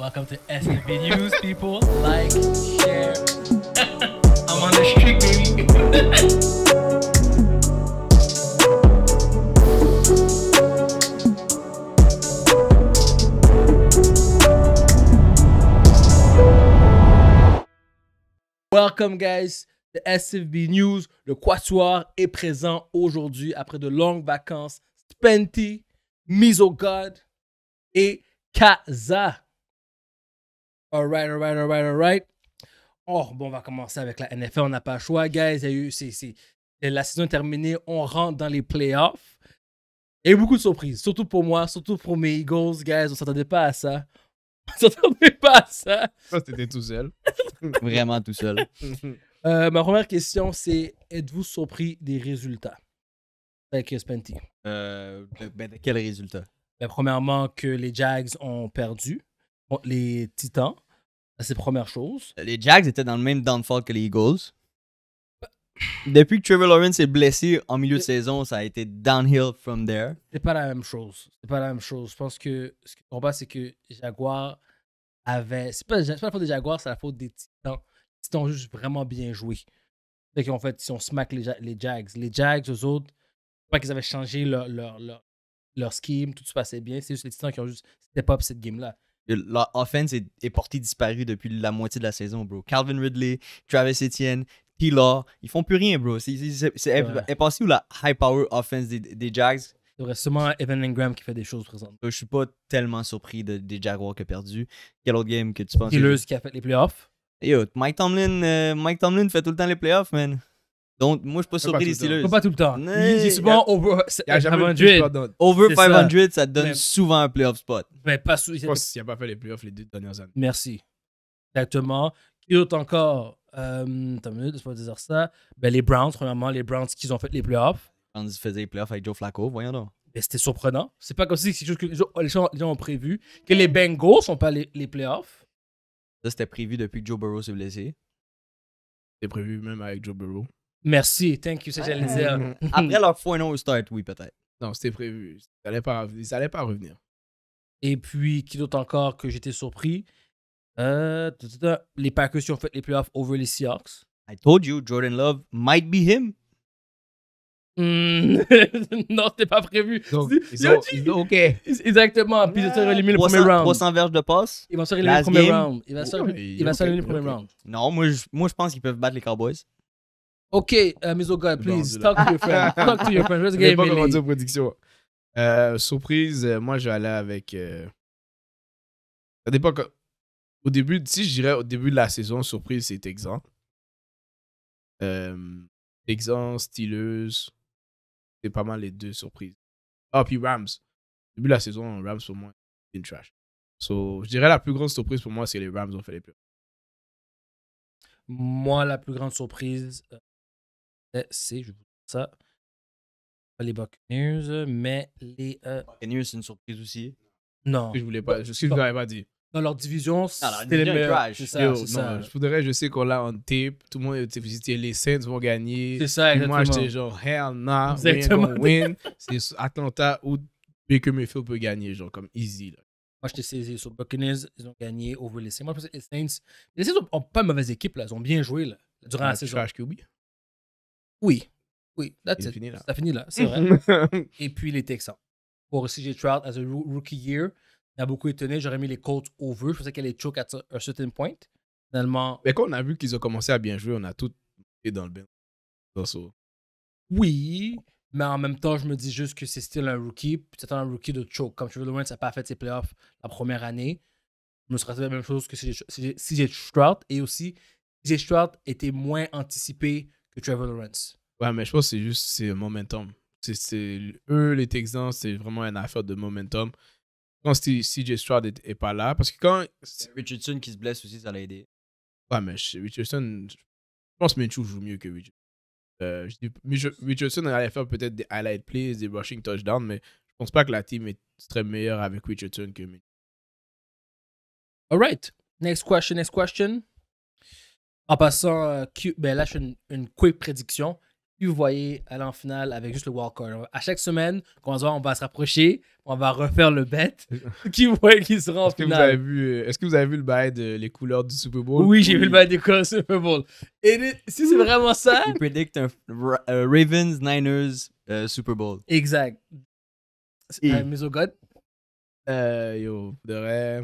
Welcome to SFB News, people. Like, share. I'm on the street, baby. Welcome, guys. The SFB News, le Quatuor est présent aujourd'hui après de longues vacances. Spenty, Miso et Kaza Alright, alright, alright, alright. Oh, bon, on va commencer avec la NFL. On n'a pas le choix, guys. Il y a eu, la saison est terminée. On rentre dans les playoffs. Il y a eu beaucoup de surprises, surtout pour moi, surtout pour mes Eagles, guys. On s'attendait pas à ça. On s'attendait pas à ça. Ça, tout seul. Vraiment tout seul. Euh, ma première question, c'est êtes-vous surpris des résultats avec Spenty? Euh, ben, ben quels résultats? Ben, premièrement, que les Jags ont perdu les Titans. C'est la première chose. Les Jags étaient dans le même downfall que les Eagles. Depuis que Trevor Lawrence est blessé en milieu de saison, ça a été downhill from there. C'est pas la même chose. C'est pas la même chose. Je pense que ce qu'on voit, c'est que Jaguar avait. C'est pas, pas, la faute des Jaguars, c'est la faute des Titans. Les Titans ont juste vraiment bien joué. C'est ont fait, si on smack les, Jags, les Jags, eux autres, je pas qu'ils avaient changé leur, leur, scheme, tout se passait bien. C'est juste les Titans qui ont juste pas up cette game-là. L'offense est, est portée disparue depuis la moitié de la saison, bro. Calvin Ridley, Travis Etienne, T. ils font plus rien, bro. C'est passé où la high power offense des, Jags il y aurait sûrement Evan Ingram qui fait des choses présentes. Euh, je suis pas tellement surpris des Jaguars qui ont perdu. Quel autre game que tu penses Steelers qui a fait les playoffs. Mike Tomlin, euh, Mike Tomlin fait tout le temps les playoffs, man. Donc, moi, je suis pas surpris des Steelers. Pas tout le temps. Mais... C'est souvent a... over, 500. Over 500, ça, te donne souvent un playoff spot. Mais pas souvent Je pense a pas fait les playoffs les deux dernières années. Merci. Exactement. Qui autre encore euh, Attends une minute, je vais pas dire ça. Ben, les Browns, premièrement, les Browns qui ont fait les playoffs. Quand ils faisaient les playoffs avec Joe Flacco, voyons donc. Ben, c'était surprenant. C'est pas comme si c'est quelque chose que les gens, ont prévu. Que les Bengals sont pas les, les playoffs. Ça, c'était prévu depuis que Joe Burrow s'est blessé. C'était prévu même avec Joe Burrow. Merci, thank you, c'est j'allais dire. Mm-hmm. Après leur 4-0 start, oui, peut-être. Non, c'était prévu. ça n'allaient pas, pas revenir. Et puis, qui d'autre encore que j'étais surpris? Euh, les Packers qui ont fait les playoffs over les Seahawks. I told you, Jordan Love might be him. Mm. non, c'était pas prévu. Donc, ils OK. Exactement. Puis ils ont éliminé le premier round. 300 verges de passe. Ils vont se rééliminer le premier round. Ils vont se éliminer le premier round. Non, moi moi, je pense qu'ils peuvent battre les Cowboys. OK, uh, please, talk to your friend. talk to your friend. Let's get pas prédiction. Euh, surprise, euh, moi, je vais aller avec... Euh, ça dépend quand... Au début, si je dirais au début de la saison, surprise, c'est Texan. Euh, Texan, Steelers, c'est pas mal les deux surprises. Ah, puis Rams. Au début de la saison, Rams, pour moi, c'est une trash. So, je dirais la plus grande surprise pour moi, c'est les Rams ont fait les plus. Moi, la plus grande surprise, euh, c'est, je vous dis ça, pas les Buccaneers, euh, mais les. Euh... Buccaneers, c'est une surprise aussi. Non. Je voulais pas, je suis que je pas dit. Dans leur division, c'était les meilleurs. C'est ça, c'est ça. Je voudrais, je sais qu'on l'a en tape. Tout le monde était les Saints vont gagner. C'est ça, exactement. moi, j'étais genre, hell nah, exactement. we win. c'est Atlanta ou Baker Mayfield peut gagner, genre comme easy. Là. Moi, j'étais saisi sur Buccaneers, ils ont gagné over les Saints. Moi, je que les Saints, les Saints ont, pas une mauvaise équipe, là. ils ont bien joué là, durant ah, la saison. Trash QB. Oui. Oui, that's it. Fini là. c'est vrai. et puis les Texans. Pour CJ Trout as a rookie year, il a beaucoup étonné. J'aurais mis les Colts over. Je pensais qu'elle est choke à un certain point. Finalement. Mais quand on a vu qu'ils ont commencé à bien jouer, on a tout été dans le bain. Oui, mais en même temps, je me dis juste que c'est still un rookie. C'est un rookie de choke. Comme tu Trevor Lawrence n'a pas fait ses playoffs la première année, je me serais fait la même chose que CJ Trout. Et aussi, CJ Trout était moins anticipé que Trevor Lawrence. Ouais, mais je pense que c'est juste c'est momentum. C'est eux, les Texans, c'est vraiment une affaire de momentum. Quand CJ Stroud est, pas là, parce que quand. C'est Richardson qui se blesse aussi, ça l'a aidé. Ouais, mais Richardson, je pense que joue mieux que Richardson. Euh, je dis, Richardson allait faire peut-être des highlight plays, des rushing touchdowns, mais je pense pas que la team est très meilleure avec Richardson que Minshew. Alright, Next question, next question. En passant, euh, ben là, je fais une, quick prédiction. vous voyez, aller en finale avec juste le wildcard. À chaque semaine, on va, se rapprocher, on va refaire le bet. Qui voit qui sera en finale? Euh, est-ce que vous avez vu le bail de les couleurs du Super Bowl? Oui, j'ai vu le bail des couleurs du Super Bowl. Et si c'est vraiment ça. Il prédicte un euh, Ravens, Niners, Super Bowl. Exact. Et... Oh God? yo, de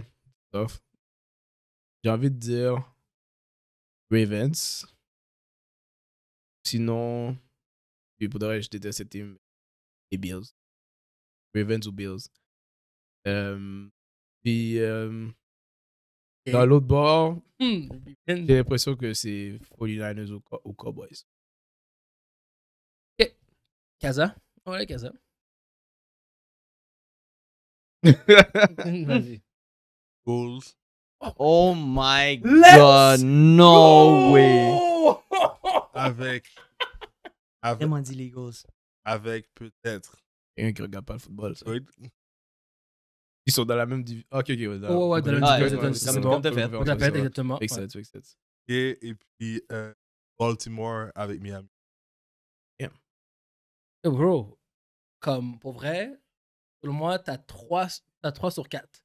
j'ai envie de dire Ravens. Sinon, pour de jeter je déteste cette team. Et Bills. Ravens ou Bills. Euh, puis, euh, dans l'autre bord, hmm. j'ai l'impression que c'est 49ers ou, Cowboys. Ok. Kaza. Ouais, Kaza. Vas-y. Bulls. Oh my Let's god, no go! way. Avec. avec dit Avec peut-être. Et un qui regarde pas le football, ça. Oui. Ils sont dans la même division. Ah, ok, ok, ouais. Dans, oh, ouais, dans, la même division. Comme t'as fait. Comme exactement. Excellent, ouais. excellent. Et, et puis euh, Baltimore avec Miami. Yeah. Hey, bro, comme pour vrai, pour moins, t'as 3, 3 sur 4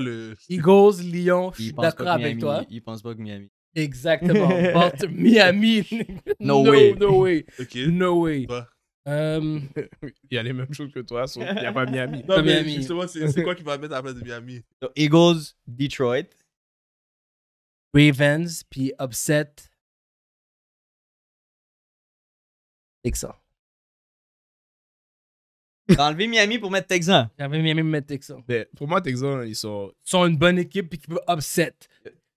le. Eagles, Lyon, je suis d'accord avec toi. Il pense pas que Miami. Exactement. Miami. no, way. No way. No way. Bah. Euh, il y a les mêmes choses que toi, sauf qu'il n'y a pas Miami. Non, mais justement, c'est quoi qui va mettre à la place de Miami Eagles, Detroit. Ravens, puis Upset. ça T'as Miami pour mettre Texan. Enlever Miami pour mettre Texan. Mais pour moi, Texan, ils sont. Ils sont une bonne équipe et qui peut upset.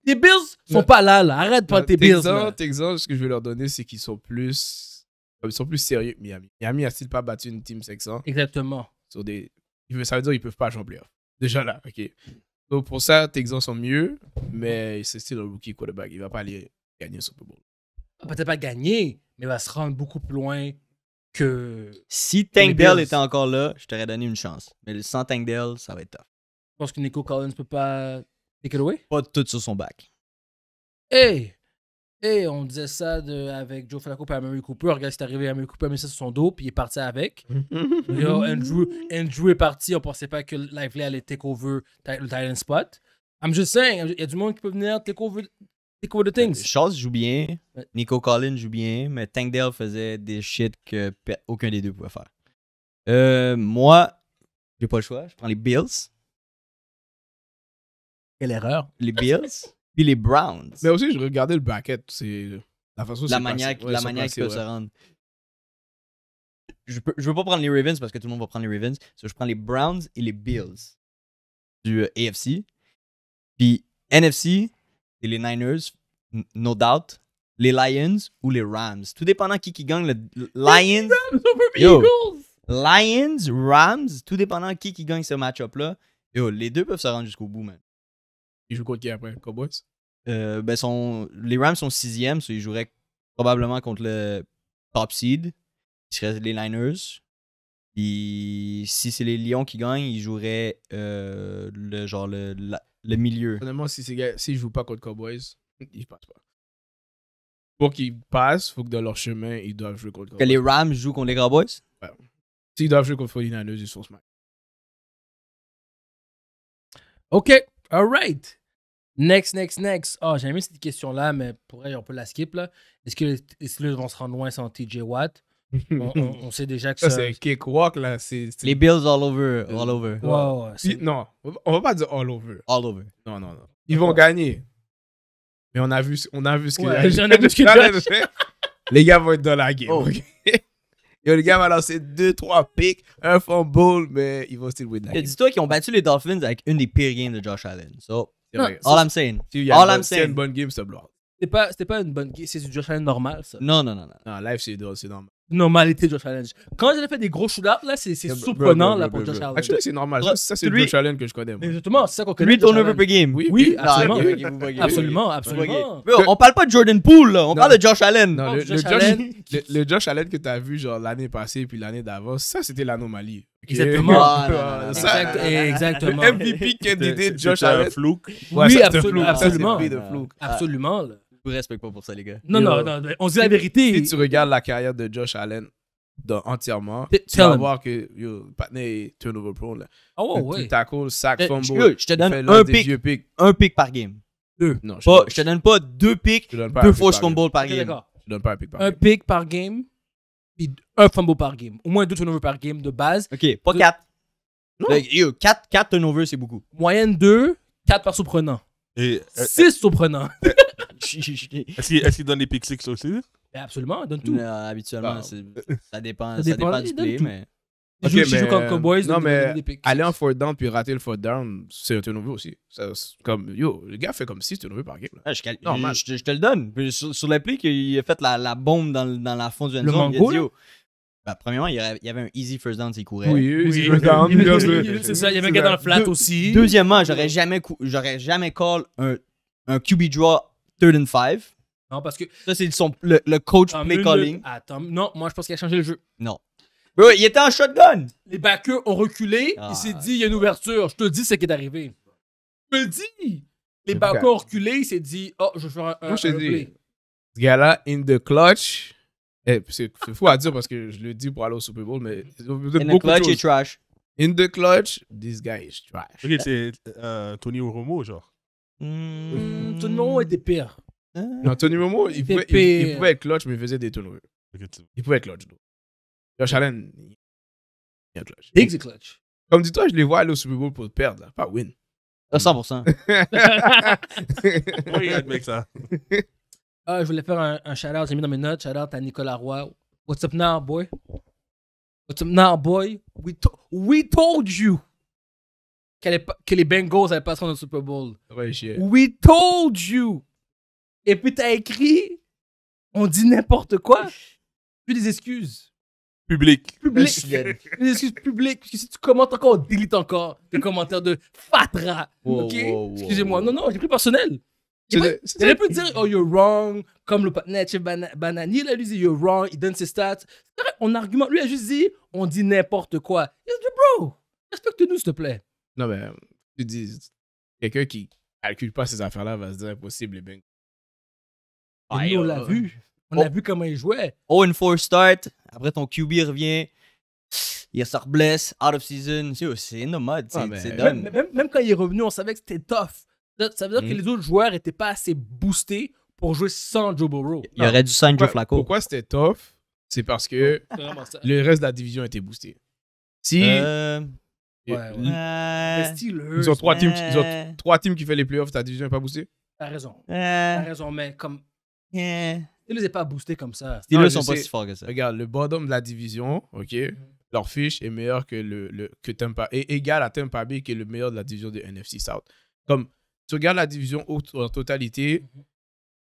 Les Bills sont pas là, là. Arrête pas tes Bills. Texan, ce que je vais leur donner, c'est qu'ils sont plus. Euh, ils sont plus sérieux que Miami. Miami a-t-il pas battu une team 500 Exactement. Sur des... Ça veut dire qu'ils peuvent pas jouer en playoff. Déjà là, ok. Donc pour ça, Texan sont mieux, mais c'est style un rookie quarterback. Il va pas aller gagner le Super Bowl. Ah, peut-être pas gagner, mais il va se rendre beaucoup plus loin que. Si Tank Dell était encore là, je t'aurais donné une chance. Mais sans Tank Dell, ça va être tough. Je pense que Nico Collins peut pas take it away? Pas tout sur son back. Hey! Hey, on disait ça de, avec Joe Flacco et Amari Cooper. Regarde, est arrivé, Amari Cooper a mis ça sur son dos, puis il est parti avec. Andrew, est parti. On pensait pas que Lively allait take over le Titan spot. I'm just saying, il y a du monde qui peut venir take over c'est quoi the things. Euh, Charles joue bien, Nico Collins joue bien, mais Tank faisait des shit que aucun des deux pouvait faire. Euh, moi, j'ai pas le choix. Je prends les Bills. Quelle erreur. Les Bills. puis les Browns. Mais aussi, je regardais le bracket. C'est la façon La manière qu'ils ouais, peuvent se rendre. Je, veux pas prendre les Ravens parce que tout le monde va prendre les Ravens. je prends les Browns et les Bills du euh, AFC. Puis NFC, c'est les Niners, no doubt, les Lions ou les Rams. Tout dépendant qui qui gagne le Lions. Rams Lions, Rams, tout dépendant qui qui gagne ce match-up là. les deux peuvent se rendre jusqu'au bout, man. Ils jouent contre qui après Cowboys euh, ben Les Rams sont sixième, donc ils joueraient probablement contre le top seed, ce serait les Niners. Puis si c'est les Lions qui gagnent, ils joueraient euh, le genre le, le milieu. Honnêtement, si ces gars, s'ils jouent pas contre Cowboys, ils passent pas. Pour qu'ils passent, faut que dans leur chemin, ils doivent jouer contre Que les Rams jouent contre les Cowboys? Ouais. S'ils doivent jouer contre 49ers, ils sont smart. OK. All right. Next, next, next. Oh, ah, j'ai mis cette question-là, mais pour on peut la skip, là. Est-ce que les Steelers vont se rendre loin sans TJ Watt? on, on, sait déjà que ça. c'est un walk là. Les Bills all over. All over. non, on va pas dire all over. All over. Non, non, non. Ils vont gagner. Mais on a vu, on a vu ce qu'il a, j'en Les gars vont être dans la game. Oh. les gars vont lancer 2-3 picks, un fumble, mais ils vont still win la Dis-toi qu'ils ont battu les Dolphins avec une des pires games de Josh Allen. all I'm saying. all I'm saying. C'est une bonne game, ce bloc. C'était pas, pas une bonne game, c'est du Josh Allen normal, ça. Non, non, non. Non, non live, c'est normal normalité de Josh Allen. Quand il fait des gros shoot là, c'est surprenant là pour Josh Allen. c'est normal. Ça, c'est le Josh Allen que je connais. Exactement, c'est ça qu'on connaît. 8 turnovers per game. Oui, absolument. absolument, absolument. on parle pas de Jordan Poole, on parle de Josh Allen. le, Josh Allen. que tu as vu l'année passée puis l'année d'avant, ça c'était l'anomalie. Exactement. Exactement. MVP candidat Josh Allen. flouk. Oui, absolument. Absolument vous respecte pas pour ça, les gars. Non, euh, non, non, on se dit la vérité. Si tu regardes la carrière de Josh Allen entièrement, tu vas voir que yo, est turnover pro Là. Ah tu tackles, sac, eh, fumble. Je te donne un pick, un pic par game. Deux. Non, je, te donne pas deux picks, deux fumble par game. Je te donne pas un pick par game. Un pick par game, et un fumble par game. Au moins deux turnovers par game de base. Ok, pas quatre. Non. quatre, turnovers, c'est beaucoup. Moyenne deux, quatre par surprenant. Et, euh, six surprenants. Euh, Est-ce qu'il est qu donne les pixels aussi ben, Absolument, il donne tout. habituellement, ça dépend, ça dépend, ça du play, mais. Okay, joue comme Cowboys. Non, mais aller en fourth down puis rater le fourth down, c'est un turnover aussi. comme, yo, le gars fait comme si c'était un turnover par game. Ah, je, te le donne. Sur, sur il a fait la, bombe dans, la fond du end zone. Il dit, yo, ben, premièrement, il y, avait, un easy first down s'il courait. Oui, easy first down. c'est ça, il y avait un gars dans le flat aussi. Deuxièmement, j'aurais jamais, call un, un QB draw third and five. Non, parce que. Ça, c'est le, coach play calling. non, moi, je pense qu'il a changé le jeu. Non. il était en shotgun. Les backers ont reculé. il ah. s'est dit, il y a une ouverture. Je te dis ce qui est arrivé. Je te le dis. Les backers ont reculé. Il s'est dit, oh, je vais faire un. Moi, je te dis, ce gars-là, in the clutch. Eh, c'est fou à dire parce que je le dis pour aller au Super Bowl, mais. In the clutch, il trash. In the clutch, this guy is trash. Ok, c'est euh, Tony Romo, genre. Mmh, Tony Momo était pire. Hein? Non, Tony Momo, il pouvait, être clutch, mais il faisait des tonneaux. Il pouvait être clutch. Donc. Josh Allen, il est clutch. Il est clutch. Comme dis-toi, je les vois aller au Super Bowl pour perdre, pas win. 100%. oui, mec, ça. Ah, je voulais faire un, un shout-out, j'ai mis dans mes notes, shout-out à Nicolas Roy. What's up now, boy? What's up now, boy? we told you que les, que les Bengals allaient pas dans le Super Bowl. Ouais, We told you! Et puis t'as écrit, on dit n'importe quoi, puis des excuses. Public. Public. des excuses publiques. Parce que si tu commentes encore, on délite encore des commentaires de Fatra. ok? Excusez-moi. Non, non, j'ai pris personnel. J'aurais pu dire, oh, you're wrong, comme le partenaire Ban Banani, là, lui dit, you're wrong, il donne ses stats. On argumente. Lui a juste dit, on dit n'importe quoi. Il a dit, bro, respecte-nous, s'il te plaît. Non, mais euh, tu dis, quelqu'un qui calcule pas ces affaires-là va se dire impossible, les eh Bengals. Ah, on l'a euh, vu. On oh. a vu comment il jouait. 0-4 start. Après, ton QB revient. Il se blesse, out of season. C'est nomade. Ah, c'est Même, quand il est revenu, on savait que c'était tough. Ça veut dire que hmm. les autres joueurs n'étaient pas assez boostés pour jouer sans Joe Burrow. Il aurait dû sans Joe Flacco. Pourquoi c'était tough? C'est parce que le reste de la division était boosté. Si. Euh, Ouais, ouais. Euh, les Steelers. Ils ont trois, teams, qui euh, font les playoffs, ta division n'est pas boostée T'as raison. Euh, t'as raison, mais comme. les n'est pas boostés comme ça. Steelers ne sont pas si forts que ça. Regarde, le bottom de la division, OK, mhm. leur fiche est meilleure que, le, que Tampa et égal à Tampa Bay qui est le meilleur de la division de NFC South. Comme tu regardes la division en totalité, mhm.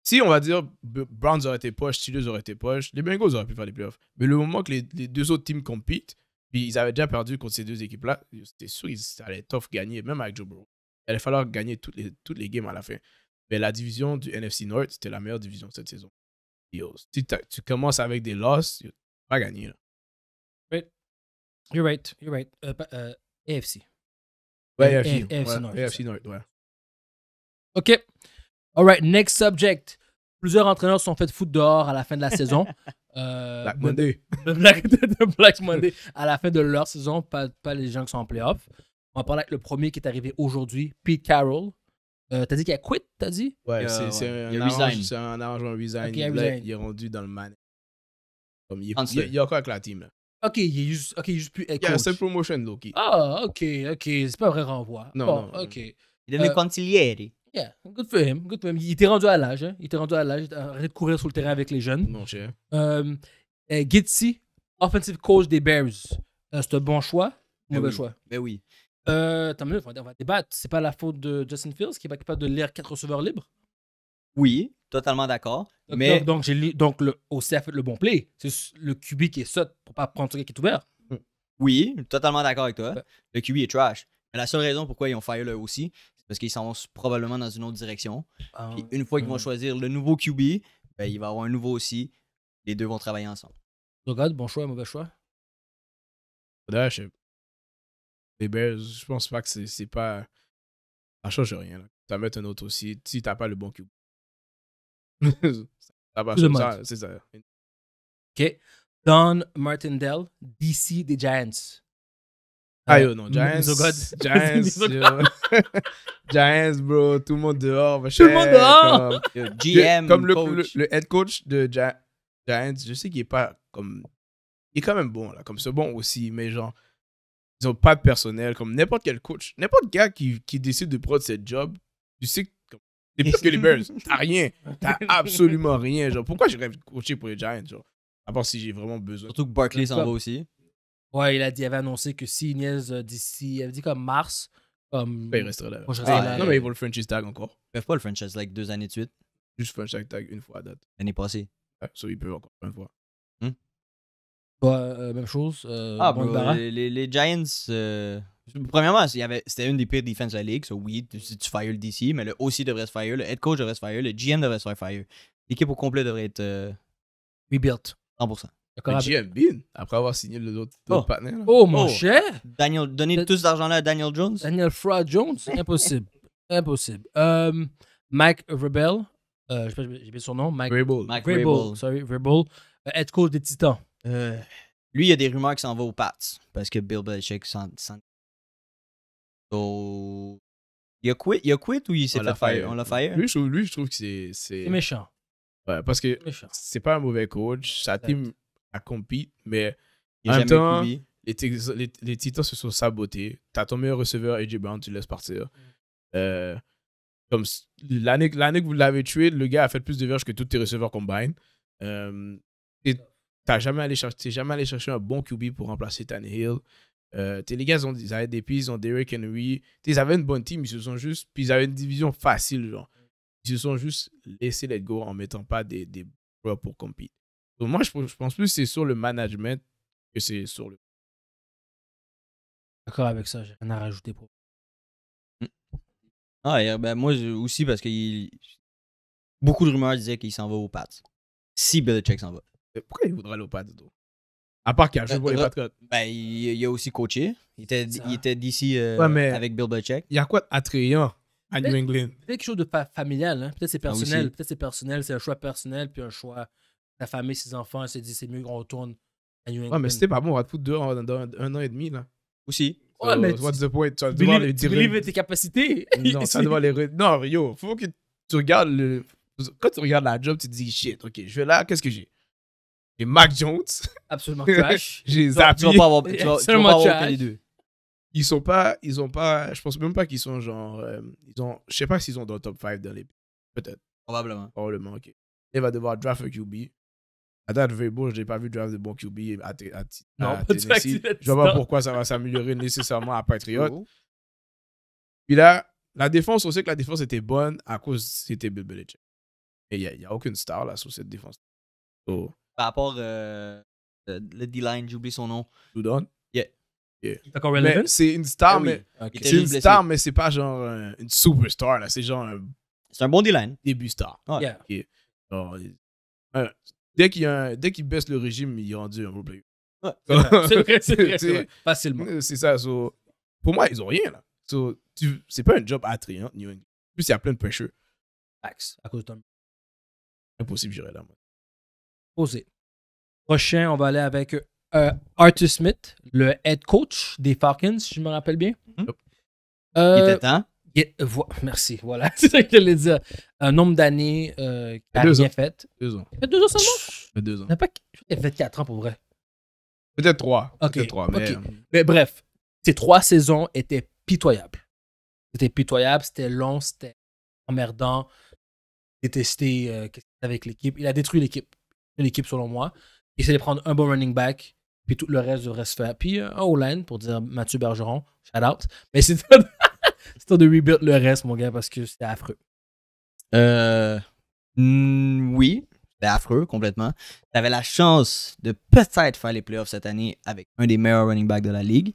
si on va dire Browns auraient été poche, Steelers auraient été poche, les Bengals auraient pu faire les playoffs. Mais le moment que les deux autres teams compitent, puis ils avaient déjà perdu contre ces deux équipes-là. C'était sûr qu'ils allaient tough gagner, même avec Joe Burrow. Il allait falloir gagner toutes les, toutes les games à la fin. Mais la division du NFC North, c'était la meilleure division cette saison. si tu commences avec des losses, tu pas gagner. Là. Right. You're right. You're right. Euh, AFC. Euh, ouais, AFC. AFC, North. AFC North, ouais. OK. All right, next subject. Plusieurs entraîneurs sont faits foot dehors à la fin de la saison. Euh, Black Monday. Black, Monday à la fin de leur saison, pas, les gens qui sont en playoff. On va parler avec le premier qui est arrivé aujourd'hui, Pete Carroll. Euh, t'as dit qu'il a quitté, t'as dit Ouais, c'est un, arrange, un arrangement resign. il, est rendu dans le man. Comme il, est encore avec la team. Là. Ok, il est juste, okay, juste plus. Il y a un promotion, Loki. Ah, ok, ok. C'est pas un vrai renvoi. Non, non, ok. Il est le euh, consigliere. Yeah, good for him. Good for him. Il était rendu à l'âge. Hein. Il était rendu à l'âge. de courir sur le terrain avec les jeunes. Mon cher. Euh, euh, Gitsi, offensive coach des Bears. Euh, c'est un bon choix. Ben mauvais choix. Mais ben oui. Euh, attends, on va débattre. C'est pas la faute de Justin Fields qui est pas capable de lire quatre receveurs libres? Oui, totalement d'accord. Donc, mais... donc, donc, donc le, a fait le bon play. C'est le QB qui est saute pour pas prendre celui qui est ouvert. Hum. Oui, totalement d'accord avec toi. Le QB est trash. Mais la seule raison pourquoi ils ont failli là aussi, parce qu'ils s'en vont probablement dans une autre direction. Ah une fois qu'ils vont choisir le nouveau QB, ben, il va avoir un nouveau aussi. Les deux vont travailler ensemble. Regarde, bon choix, mauvais choix. D'ailleurs, je... pense pas que c'est pas. Ça change rien. Tu vas mettre un autre aussi si t'as pas le bon QB. ça va changer. c'est ça. Ok. Don Martindale, DC des Giants. Ah, yo, non, Giants. Giants. Giants, bro, tout le monde dehors. Tout le monde dehors. Comme, GM. Comme le, head coach de Giants, je sais qu'il est pas comme. Il est quand même bon, là. Comme c'est bon aussi, mais genre, ils ont pas de personnel. Comme n'importe quel coach, n'importe quel gars qui, qui décide de prendre ce job, tu sais que. C'est plus que les Bears. T'as rien. T'as absolument rien. Genre, pourquoi de coacher pour les Giants, genre? À part si j'ai vraiment besoin. Surtout que Barkley s'en va aussi. Ouais, il, a dit, avait annoncé que si Inez, euh, d'ici, il avait dit comme mars, comme. Ben, il resterait là. Ah, non, mais ils vont le franchise tag encore. peuvent pas le franchise like deux années de suite, Juste franchise tag une fois à date. l'année passée. Ouais, ah, ça, il peut encore une fois. Hmm. Bah, euh, même chose. Euh, ah, les, Giants. Premièrement, c'était une des pires défenses de la ligue. So, oui, tu, tu le DC, mais le aussi devrait se fire, le head coach devrait se fire, le GM devrait se fire. L'équipe au complet devrait être Rebuilt. 100%. Mais après avoir signé le oh. l'autre oh. partenaire. Oh, mon oh. cher! Daniel, donnez tout cet argent-là à Daniel Jones. Daniel Fraud Jones, impossible. impossible. Euh, Mike Rebell. euh, je sais pas, j'ai bien son nom. Mike Rebell Mike Rebel Sorry, Rebell. Euh, head coach des Titans. Euh, lui, il y a des rumeurs qui s'en va aux Pats parce que Bill Belichick s'en. Il a quit, il a quit ou il s'est fait fire? On l'a fire? Lui, je trouve, lui, je trouve que c'est. C'est méchant. ouais, parce que C'est pas un mauvais coach. Sa team à compete, mais en même temps, les, Titans se sont sabotés. T'as ton meilleur receveur, AJ Brown, tu le laisses partir. Mm. Euh, comme l'année que vous l'avez tué, le gars a fait plus de verges que tous tes receveurs combined. Euh, t'as jamais allé chercher, jamais allé chercher un bon QB pour remplacer Hill. Euh, les gars, ils, ont, avaient des pistes, ils ont Derrick Henry. ils une bonne team, ils se sont juste. Puis ils avaient une division facile, genre. Ils se sont juste laissés let go en mettant pas des, des pour compete moi, je, pense plus que c'est sur le management que c'est sur le. D'accord avec ça, j'ai rien à rajouter pour. Mm. Ah, ben, moi aussi, parce que beaucoup de rumeurs disaient qu'il s'en va aux Pats. Si Bill Belichick s'en va. pourquoi il voudrait aller aux Pats, à part qu'il a joué pour les euh, euh, Ben, il, a aussi coaché. Il était, il était d'ici euh, avec Bill Belichick. Il y a quoi d'attrayant à New England quelque chose de familial. Hein. Peut-être c'est ah, personnel. Peut-être c'est personnel. C'est un choix personnel puis un choix sa famille, ses enfants, elle se dit c'est mieux qu'on retourne à New England. Ouais, mais c'était pas bon, on va te foutre deux dans, un an et demi là. Aussi. Ouais, mais what's the point? Tu vas devoir les dire. Tu tes capacités. Non, tu vas devoir les. Non, yo, faut que tu regardes le. Quand tu regardes la job, tu te dis shit, ok, je vais là, qu'est-ce que j'ai? J'ai Mac Jones. Absolument trash. j'ai Zappi. Tu vas pas avoir, tu vas, pas avoir les deux. Ils sont pas, ils ont pas, je pense même pas qu'ils sont genre, euh, ils ont, je sais pas s'ils ont dans le top 5 dans les, peut-être. Probablement. Probablement, ok. Il va devoir draft un QB. À date, Vrabel, je n'ai pas vu draft de bon QB à, à, Tennessee. Je ne vois pas pourquoi ça va s'améliorer nécessairement à Patriot. Oh. Puis là, la défense, on sait que la défense était bonne à cause c'était Bill Belichick. Et il n'y a, aucune star là sur cette défense. Par rapport euh, euh le D-line, j'oublie son nom. Ludon. Yeah. D'accord, C'est une star, eh mais c'est une star, mais c'est pas genre euh, une superstar là. C'est genre un. C'est un bon D-line. Début star. Yeah. Euh, dès qu'il, baisse le régime, il est rendu un roleplayer. c'est vrai, c'est Facilement. Euh, c'est ça. pour moi, ils ont rien, là. c'est pas un job attrayant, New plus, il y a plein de pêcheurs Axe, à cause de Impossible, j'irai là, moi. Posé. Prochain, on va aller avec euh, Arthur Smith, le head coach des Falcons, si je me rappelle bien. Euh, il était temps. Merci, voilà, c'est ça que je voulais dire. Un nombre d'années euh, qu'il a bien fait. Deux ans. ans seulement Ça fait ans. Il a pas... fait quatre ans pour vrai. Peut-être trois. Peut-être trois, euh, mais... bref, ces trois saisons étaient pitoyables. C'était pitoyable, c'était long, c'était emmerdant. Détesté euh, avec l'équipe. Il a détruit l'équipe, l'équipe selon moi. Il s'est de prendre un bon running back, puis tout le reste devrait se faire. Puis un all line pour dire Mathieu Bergeron, shout out. Mais c'est... C'est temps de rebuild le reste, mon gars, parce que c'était affreux. Euh. Mm, oui, c'était affreux complètement. Tu avais la chance de peut-être faire les playoffs cette année avec un des meilleurs running backs de la ligue.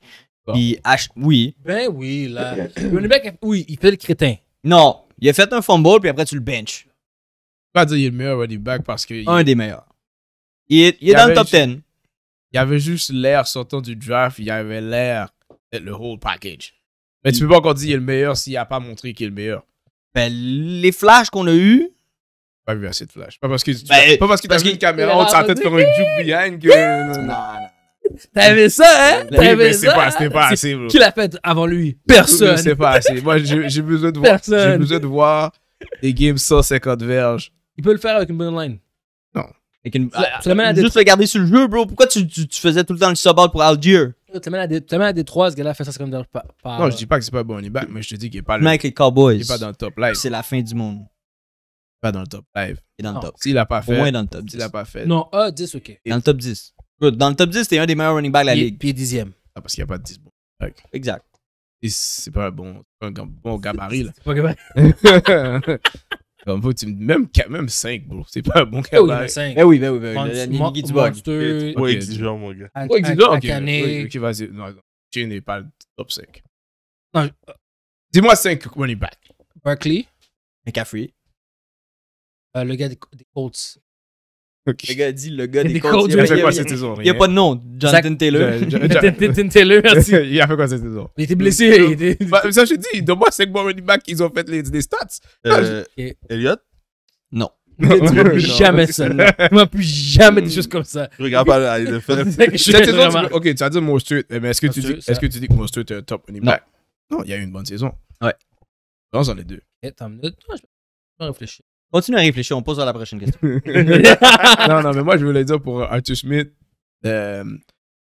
Puis, oui. Ben oui, là. le running back, oui, il fait le crétin. Non, il a fait un fumble, puis après, tu le bench. Pas dire qu'il est le meilleur running back parce que. Un des meilleurs. Il est, dans le top 10. Il avait juste l'air sortant du draft, il avait l'air d'être le whole package. Mais tu mm. peux pas encore dire qu'il est le meilleur s'il a pas montré qu'il est le meilleur. Ben, les flashs qu'on a eu Pas vu assez de flashs. Pas parce que tu ben, pas parce que t'as vu une caméra en tête faire un juke behind que. Non, T'avais ça, hein? T'avais ça. Pas, c'était pas assez, bro. Qui l'a fait avant lui? Personne. C'est pas assez. Moi, j'ai besoin de voir. J'ai besoin de voir des games 150 verges. Il peut le faire avec une bonne line. Non. Ah, juste regarder sur le jeu, bro. Pourquoi tu, tu, faisais tout le temps le sub ball pour Algier? Tu à trois ce gars-là fait ça, c'est comme dans par, Non, je dis pas que c'est pas bon running Back, mais je te dis qu'il est pas le. Mec, les Cowboys. Il est pas dans le top live. C'est la fin du monde. Pas dans le top live. Il est dans le top. S'il a pas fait. Au moins dans le top 10. S'il a pas fait. Non, 10, ah, ok. Dans le top 10. Dans le top 10, c'est un des meilleurs running backs de la ligue. Puis dixième. Ah, parce qu'il n'y a pas de 10 Exact. C'est pas un bon, un bon gabarit, là. C'est pas gabarit. Comme faut, tu même, même 5, C'est pas un bon ben cabaret. Eh ben oui, ben oui, ben oui. L'ennemi du bug. Pas exigeant, mon gars. Pas exigeant, ok. Ok, vas-y. Non, Tu n'es pas le top 5. Dis-moi 5 money back. Berkeley. McCaffrey. Euh, le gars des Colts. Okay. Le gars dit le gars des, a fait Il, il, saison euh, il y a pas de nom. Jonathan Taylor. Jonathan Taylor. Il a fait quoi cette saison Il était blessé. Bah, ça, je te dis, de moi, c'est que moi, running back, ils ont fait les, stats. Ah, euh, Elliot Non. Tu ne plus jamais ça. Tu ne plus jamais des choses comme ça. Je regarde pas le fait. ok, tu as dit Monster, mais est-ce que, tu dis, que tu dis est un top running back Non, il y a eu une bonne saison. Ouais. Dans les deux. Attends Je vais réfléchir. Continue à réfléchir, on pose à la prochaine question. non, non, mais moi, je voulais dire pour Arthur Smith, euh,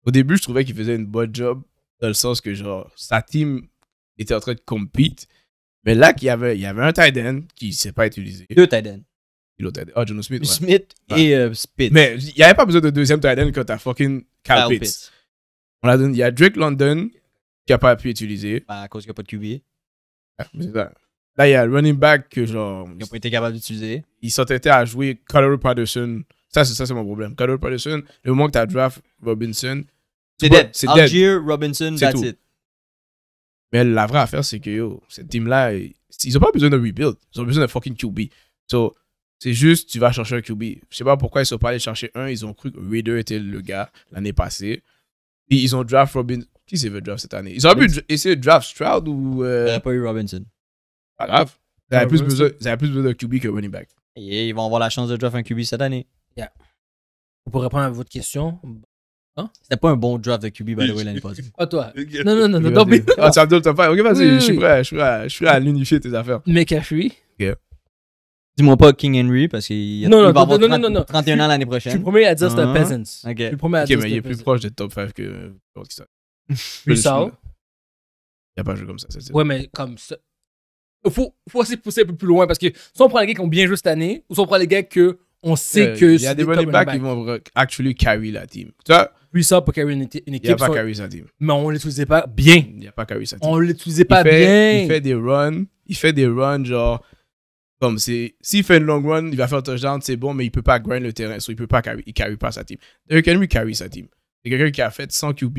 au début, je trouvais qu'il faisait une bonne job dans le sens que, genre, sa team était en train de compete. Mais là, qu'il y avait, il y avait un tight end qui ne s'est pas utilisé. Deux tight ends. L'autre tight end. Ah, Jono Smith. Smith et euh, Spitz. Mais il n'y avait pas besoin de deuxième tight end quand t'as fucking Cal, Pitts. il y a Drake London qui n'a pas pu utiliser. Bah, à cause qu'il n'y a pas de QB. Ah, c'est ça. Là, il y a le running back que genre. Ils n'ont pas été capables d'utiliser. Ils s'entêtaient à jouer Calorie Patterson. Ça, c'est, mon problème. Calorie Patterson, le moment que tu as draft Robinson. C'est dead. C'est Algier, Robinson, that's tout. it. Mais la vraie affaire, c'est que yo, cette team-là, ils ont pas besoin de rebuild. Ils ont besoin de fucking QB. So, c'est juste, tu vas chercher un QB. Je sais pas pourquoi ils sont pas allés chercher un. Ils ont cru que Raider était le gars l'année passée. Puis ils ont draft Robinson. Qui s'est fait draft cette année Ils ont pu essayer de draft Stroud ou. Euh... Il n'y a pas eu Robinson. Pas grave. Ah, vous avez, plus besoin, de QB que running back. Et ils vont avoir la chance de draft un QB cette année. Yeah. Pour répondre à votre question, bah, hein? c'était pas un bon draft de QB, by the way, l'année passée. Pas toi. Non, non, non, non. Ok, vas-y, ah, je suis prêt, à l'unifier tes affaires. McCaffrey. Ok. Dis-moi pas King Henry parce qu'il va 31 ans l'année prochaine. Ah. Je suis premier à dire Peasants. Ok, mais il est plus proche des top 5 que ça. Il n'y a pas un jeu comme ça, Ouais, mais comme ça faut, faut aussi pousser un peu plus loin parce que soit on prend les gars qui ont bien joué cette année, ou soit on prend les gars que on sait euh, que Il y a des running backs qui vont actually carry la team. vois lui, ça pour carry une, équipe. Il n'y a pas carry sa team. Mais on ne l'utilisait pas bien. Il n'y a pas carry sa team. On ne l'utilisait pas bien. Il fait des runs. Il fait des runs genre. Comme c'est. S'il fait une long run, il va faire un touchdown, c'est bon, mais il ne peut pas grind le terrain. So il peut pas carry, il carry pas sa team. Derrick Henry carry sa team. C'est quelqu'un qui a fait 100 QB.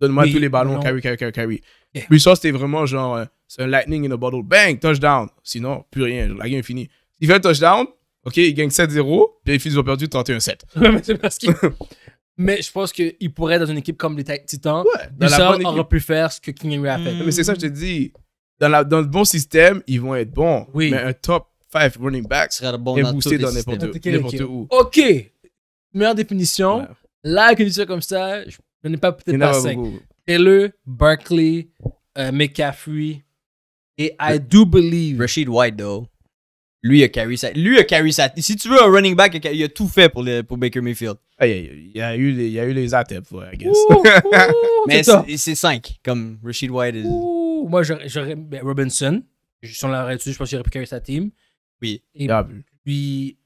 Donne-moi tous les ballons, carry, carry, carry, eh. Lui, ça, c'était vraiment genre euh, c'est un lightning in a bottle. Bang, touchdown. Sinon, plus rien. La game est finie. Il fait un touchdown. OK, il gagne 7-0. Puis il finit ont perdu 31-7. mais je pense qu'il pourrait, dans une équipe comme les Titans, ouais, dans la aurait pu faire ce que King Henry a fait. Mais c'est ça, je te dis. Dans, le bon système, ils vont être bons. Mais un top 5 running back serait bon est dans boosté dans n'importe où. OK. Meilleure définition. Ouais. Là, que tu comme ça, je n'ai pas peut-être pas 5. Taylor, Barkley, euh, McCaffrey, et I do believe. Rashid White, though. Lui a carry ça. Lui a carry ça. Si tu veux un running back, il a tout fait pour, le, pour Baker Mayfield. Ah, il, y a, eu les, il y a eu les ouais, I Mais c'est 5, comme Rashid White. Ouh, moi, j'aurais ben, Robinson. Si on l'aurait je pense qu'il aurait pu carry sa team. Oui. Et puis,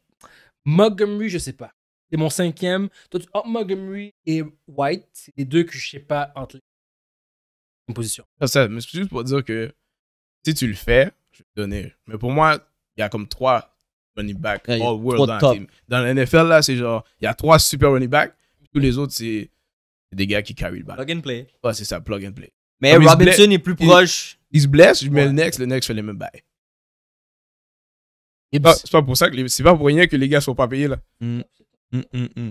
Montgomery, je sais pas. C'est mon cinquième. Toi, oh, Montgomery et White, c'est les deux que je sais pas entre les positions. Ça, juste pour dire que si tu le fais, je vais te donner. Mais pour moi, il y a comme trois running backs all world dans top. team. Dans l'NFL, là, c'est genre, il y a trois super running backs. Tous les autres, c'est des gars qui carry le ball. Plug and play. Ouais, c'est ça, plug and play. Mais Robinson est plus proche. Il, se blesse, je mets le next, le next fait les mêmes bails. Ah, c'est pas, pour ça que c'est pas pour rien que les gars sont pas payés là. Mm. Mm, mm,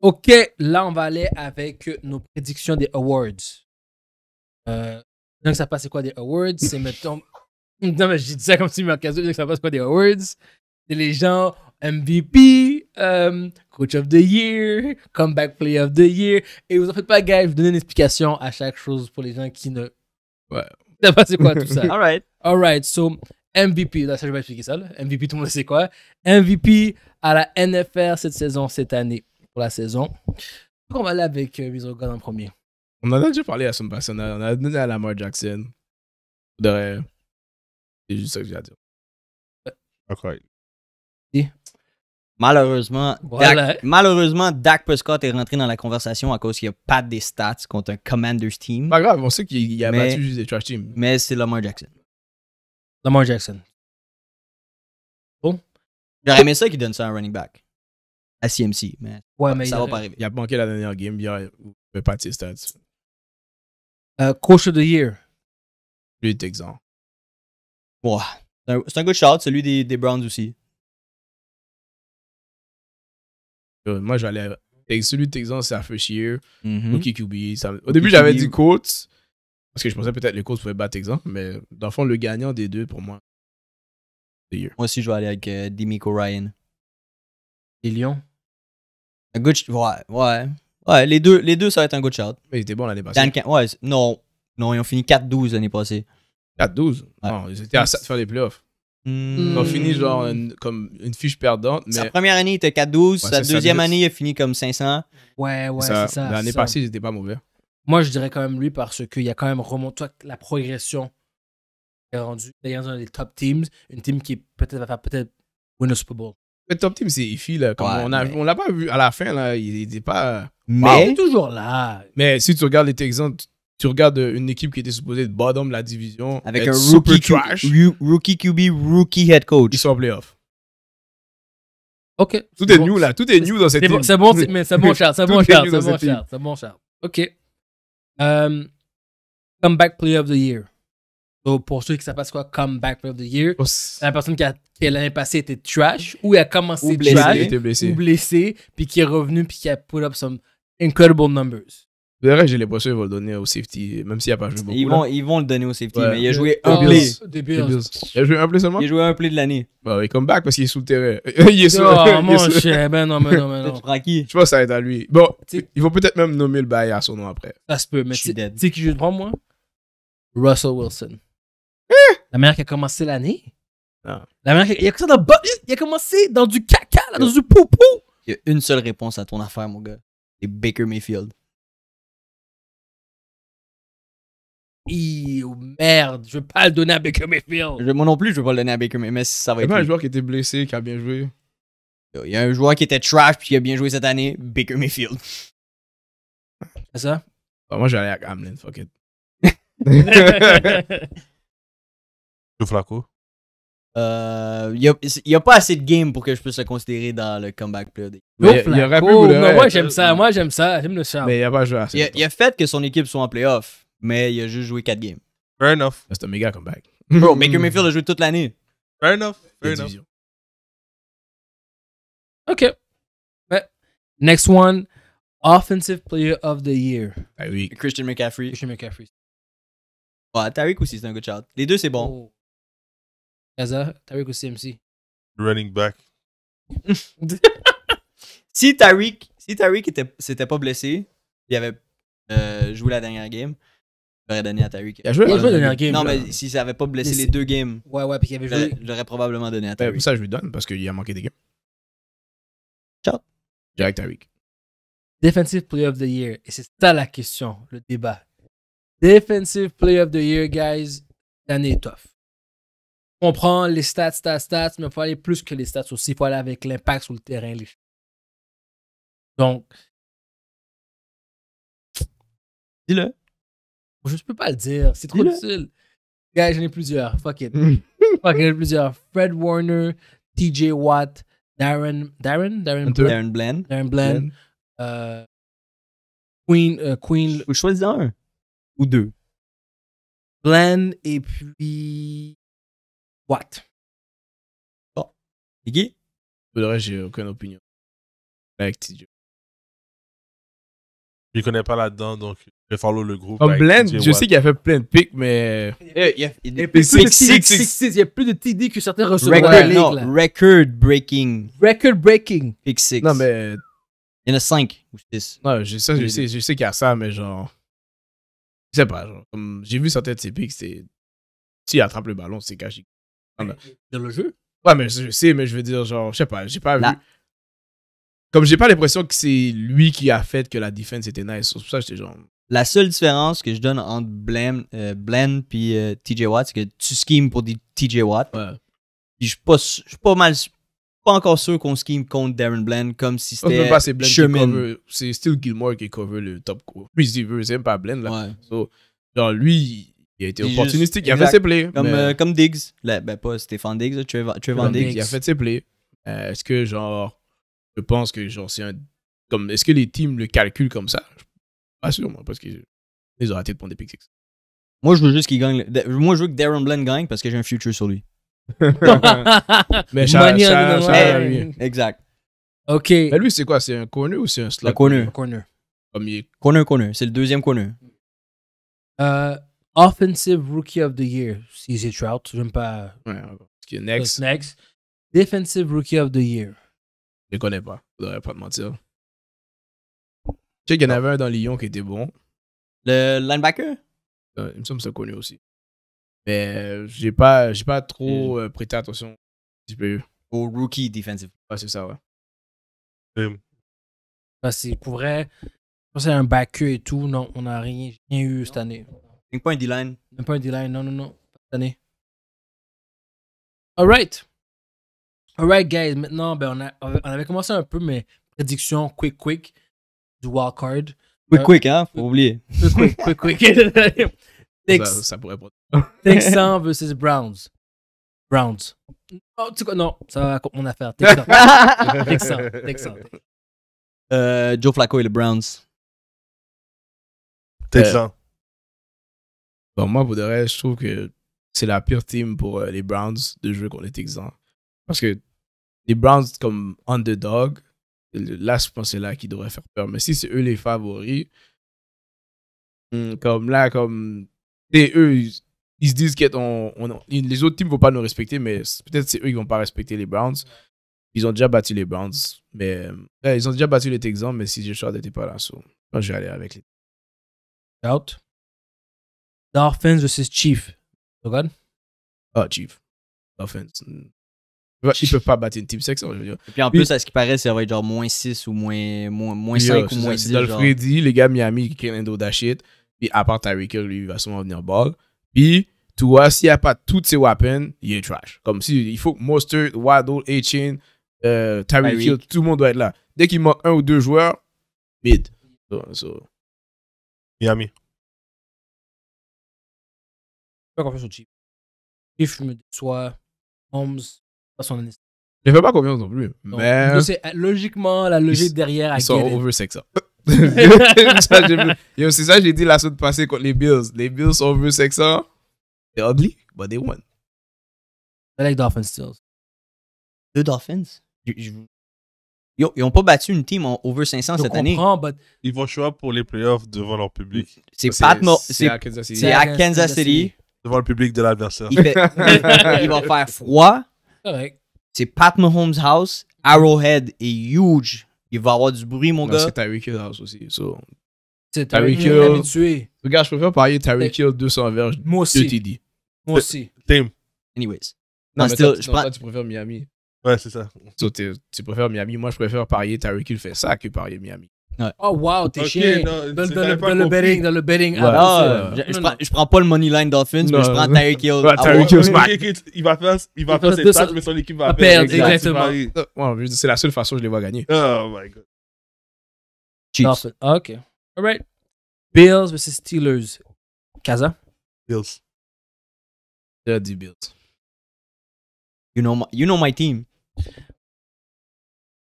ok, là on va aller avec nos prédictions des awards. Euh, donc, ça passe quoi des awards? C'est mettons. Non, mais je dis ça comme si donc ça passe quoi des awards? C'est les gens MVP, euh, Coach of the Year, Comeback Play of the Year. Et vous en faites pas gaffe, je vous donne une explication à chaque chose pour les gens qui ne. Ouais. Ça passe quoi tout ça? All right. All So, MVP, là, ça, je vais expliquer ça. MVP, tout le monde sait quoi. MVP à la NFR cette saison, cette année, pour la saison. Donc, on va aller avec euh, en premier. On en a déjà parlé à son personnage. On a, on donné à Lamar Jackson. De... C'est juste ça que j'ai à dire. Ok. malheureusement, Dak, malheureusement, Dak Prescott est rentré dans la conversation à cause qu'il n'y a pas de stats contre un Commanders team. Pas grave, on sait qu'il a battu juste des trash teams. Mais c'est Lamar Jackson. Lamar Jackson. Bon. J'aurais aimé ça qu'il donne ça à un running back. À CMC, mais, ouais, mais ça va pas arriver. Il a manqué la dernière game, il ne pas de stats. Euh, coach of the Year. Lui, est C'est un, good shot, celui des, Browns aussi. Euh, moi, j'allais. Avec celui de Texan, c'est un first year. OKQB. Ça... Au début, j'avais dit coach, parce que je pensais peut-être que les Colts pouvaient battre Texan, mais dans le fond, le gagnant des deux, pour moi, c'est Moi aussi, je vais aller avec euh, Demico Ryan. Les Un good. Ouais, ouais. Ouais, les deux, les deux, ça va être un good shot. Mais ils étaient bons l'année passée. ouais, non. Non, ils ont fini 4-12 l'année passée. 4-12. Non, ils étaient à ça de faire les playoffs. Hmm. Ils ont fini genre comme une fiche perdante, Sa première année, il était 4-12. Sa deuxième année, il a fini comme 500. Ouais, ouais, c'est ça. l'année passée, ils étaient pas mauvais. Moi, je dirais quand même lui parce qu'il y a quand même remonté la progression qui est rendu D'ailleurs, dans les top teams, une team qui peut-être va faire peut-être win a Super Bowl. Le top team, c'est Ifi, on ne l'a pas vu à la fin, là. Il n'était pas. Mais. Ah, il est toujours là. Mais si tu regardes les Texans, tu, regardes euh, une équipe qui était supposée être bottom de la division. Avec un rookie, trash, rookie QB, rookie head coach. Ils sont en playoff. Ok. Tout est, new, là. Tout est, new dans cette équipe. C'est bon, c'est bon, c'est bon, Charles. C'est bon, Charles. C'est bon, Charles. Ok. Um, comeback Player of the Year pour ceux qui savent pas quoi, comeback back of the year, oh, la personne qui, a, l'année passée était trash ou elle a commencé ou blessé, ou blessé, puis qui est revenu puis qui a put up some incredible numbers. De vrai, j'ai l'impression qu'ils vont le donner au safety, même s'il a pas joué beaucoup. Ils vont, ils vont le donner au safety, mais il a joué un play. Il a joué un play seulement Il a joué un play de l'année. Bah, il come back parce qu'il est sous le terrain. il est sous le terrain. Oh, mon cher, ben non, mais ben non, mais ben non. Je pense que ça va être à lui. Bon, t'sais, ils vont peut-être même nommer le bail à son nom après. Ça se peut, mais tu sais qui je prends, moi Russell Wilson. La manière qui a commencé l'année. Non. Ah. La manière qu'il a dans Il a commencé dans du caca, là, dans du poupou. Il y a une seule réponse à ton affaire, mon gars. C'est Baker Mayfield. Oh merde, je veux pas le donner à Baker Mayfield. moi non plus, je veux pas le donner à Baker Mayfield, mais ça va Il y a un joueur qui était blessé, qui a bien joué. Il y a un joueur qui était trash puis qui a bien joué cette année, Baker Mayfield. C'est ça? Bah, moi, j'allais à Hamlin, fuck it. Il n'y euh, a, a, pas assez de games pour que je puisse le considérer dans le comeback player. Ouais, il, il aurait Moi, euh, j'aime ça. Euh, moi, j'aime ça. J'aime le charme. Mais il a pas joué assez. Il a, a, fait que son équipe soit en playoff, mais il a juste joué 4 games. Fair enough. C'est un méga comeback. Bro, Maker Mayfield a joué toute l'année. Fair enough. Fair OK. Ben, next one. Offensive Player of the Year. Christian McCaffrey. Christian McCaffrey. Ouais, Tyreek aussi, c'est un good shot. Les deux, c'est bon. Oh. Kaza, Tariq ou CMC? Running back. si Tariq, si était, s'était pas blessé, il avait euh, joué la dernière game, j'aurais donné à Tariq. Il a joué, la dernière game. Non, mais mais ça avait pas blessé les deux games, ouais, ouais, puis il avait joué... j'aurais probablement donné à ben, Tariq. ça, je lui donne parce qu'il a manqué des games. Ciao. Jack Tariq. Defensive Player of the Year. Et c'est ça la question, le débat. Defensive Player of the Year, guys, l'année est tough prend les stats, stats, stats, mais il faut aller plus que les stats aussi. Il faut aller avec l'impact sur le terrain. Donc. Dis-le. Je peux pas le dire. C'est trop difficile. Gars, j'en ai plusieurs. Fuck it. Fuck, j'en ai plusieurs. Fred Warner, TJ Watt, Darren. Darren? Darren, Darren Bland. Darren Bland. Euh, Queen. Euh, Queen. je choisis un ou deux. Bland et puis. What? Bon. Iggy? Pour j'ai aucune opinion. Avec Je connais pas là-dedans, donc je vais follow le groupe. je sais qu'il a fait plein de pics, mais. Eh, il y a, plus de TD que certains recevront Record, record breaking. Record breaking. Pick 6. Non, mais. Il y en a 5 ou 6. Non, je sais, je sais, je sais qu'il y a ça, mais genre. Je sais pas, genre. J'ai vu certains de ses pics, c'est. S'il attrape le ballon, c'est caché. Ben, ben, ben. Dans le jeu? Ouais, mais je sais, mais je veux dire, genre, je sais pas, j'ai pas vu. Comme j'ai pas l'impression que c'est lui qui a fait que la défense était nice. C'est pour ça que j'étais genre. La seule différence que je donne entre Blend, euh, et puis euh, TJ Watt, c'est que tu schemes pour des TJ Watt. Ouais. Puis je suis pas, je suis pas mal. Pas encore sûr qu'on scheme contre Darren Blend comme si c'était Sherman. C'est still Gilmore qui cover le top. court. il c'est même pas Blend là. Ouais. genre, lui, il a été opportunistique, il a fait ses plays. Comme, euh, comme Diggs. Là, ben pas Stéphane Diggs, Trevor Diggs. Il a fait ses plays. Euh, est-ce que, genre, je pense que, genre, c'est un. Comme, est-ce que les teams le calculent comme ça Pas sûr, moi, parce qu'ils ils ont raté de prendre des picks Moi, je veux juste qu'il gagne. Moi, je veux que Darren Bland gagne parce que j'ai un futur sur lui. mais ça, charlie ça, lui. Exact. OK. Mais lui, c'est quoi C'est un corner ou c'est un slot Un corner. corner. Premier. Corner, corner. C'est le deuxième corner. Euh. Offensive Rookie of the Year, CJ Trout, j'aime pas. Ouais, parce next. next. Defensive Rookie of the Year. Je connais pas, je devrais pas te mentir. Tu sais qu'il y en avait un dans Lyon qui était bon. Le linebacker euh, Il me semble que c'est connu aussi. Mais euh, j'ai pas, j'ai pas trop hmm. euh, prêté attention Au rookie defensive. Ouais, c'est ça, ouais. Mm. c'est pour vrai, c'est un backer et tout. Non, on n'a rien eu cette année. Même pas un D-line. Même pas un D-line, non, non, non. Pas cette année. Alright. Alright, guys. Maintenant, ben, on, on avait commencé un peu mes prédictions quick, quick du wildcard. Quick, euh, quick, hein, faut oublier. Quick, quick, quick, quick. ça, pourrait pas. Texans versus Browns. Browns. Oh, tu quoi, non, ça va contre mon affaire. Texan. Texan. Euh, Joe Flacco et les Browns. Euh, Texan moi, pour je trouve que c'est la pire team pour euh, les Browns de jouer contre les Texans. Parce que les Browns, comme underdog, là, je pense que c'est là qu'ils devraient faire peur. Mais si c'est eux les favoris, hmm, comme là, comme. C'est eux, ils, se disent que les autres teams ne vont pas nous respecter, mais peut-être c'est eux qui ne vont pas respecter les Browns. Ils ont déjà battu les Browns, mais ils ont déjà battu les Texans, mais si Joshua n'était pas là, so, je vais aller avec les. Out. Dolphins versus Chiefs. Regarde. Ah, Chiefs. Dolphins. Ils peuvent pas battre une team section, je veux dire. Et puis en plus, à ce qui paraît, ça va être genre moins 6 ou moins, moins, moins 5 ou moins 10. Dolfredi, les gars Miami qui Dashit, Puis à part Tyreek Hill, lui, il va sûrement venir ball. Puis, tu vois, s'il n'y a pas toutes ses weapons, il est trash. Comme si il faut que Mostert, Waddle, Achin, euh, Tyreek Hill, tout le monde doit être là. Dès qu'il manque un ou deux joueurs, mid. so. Miami. Je pas confiance au Chief. Chief me déçoit. Holmes, pas son année. Je fais pas confiance non plus. Donc, mais. Euh, logiquement, la logique derrière. Ils sont over six c'est ça que j'ai dit la semaine passée contre les Bills. Les Bills sont over 600. C'est ugly, but they won. I like Dolphins still. Deux Dolphins? Yo, ils n'ont pas battu une team en over 500 cette année. Ils vont choisir pour les playoffs devant leur public. C'est à, Kansas City devant le public de l'adversaire. Il, va faire froid. C'est Pat Mahomes House. Arrowhead est huge. Il va avoir du bruit, mon gars. gars. Tyreek Hill house aussi. So, C'est Tyreek Hill. regarde, je préfère parier Tyreek Hill 200 verges Moi aussi. TD. Moi aussi. Team. Anyways. Non, mais still, tu- préfères Miami. Ouais, c'est ça. tu préfères Miami. Moi, je préfère parier Tyreek Hill fait ça que parier Miami. Oh wow, t'es okay, chien. dans, le, betting, dans le betting. Ah, ah, je, prends, pas le money line Dolphins, mais je prends Tyreek Hill. Il va faire, il ses tâches, mais son équipe va perdre. exactement. c'est la seule façon que je les vois gagner. Oh my god. Chiefs. Ah, ok. Alright. Bills vs Steelers. Kaza? Bills. dit Bills. You know my, you know my team.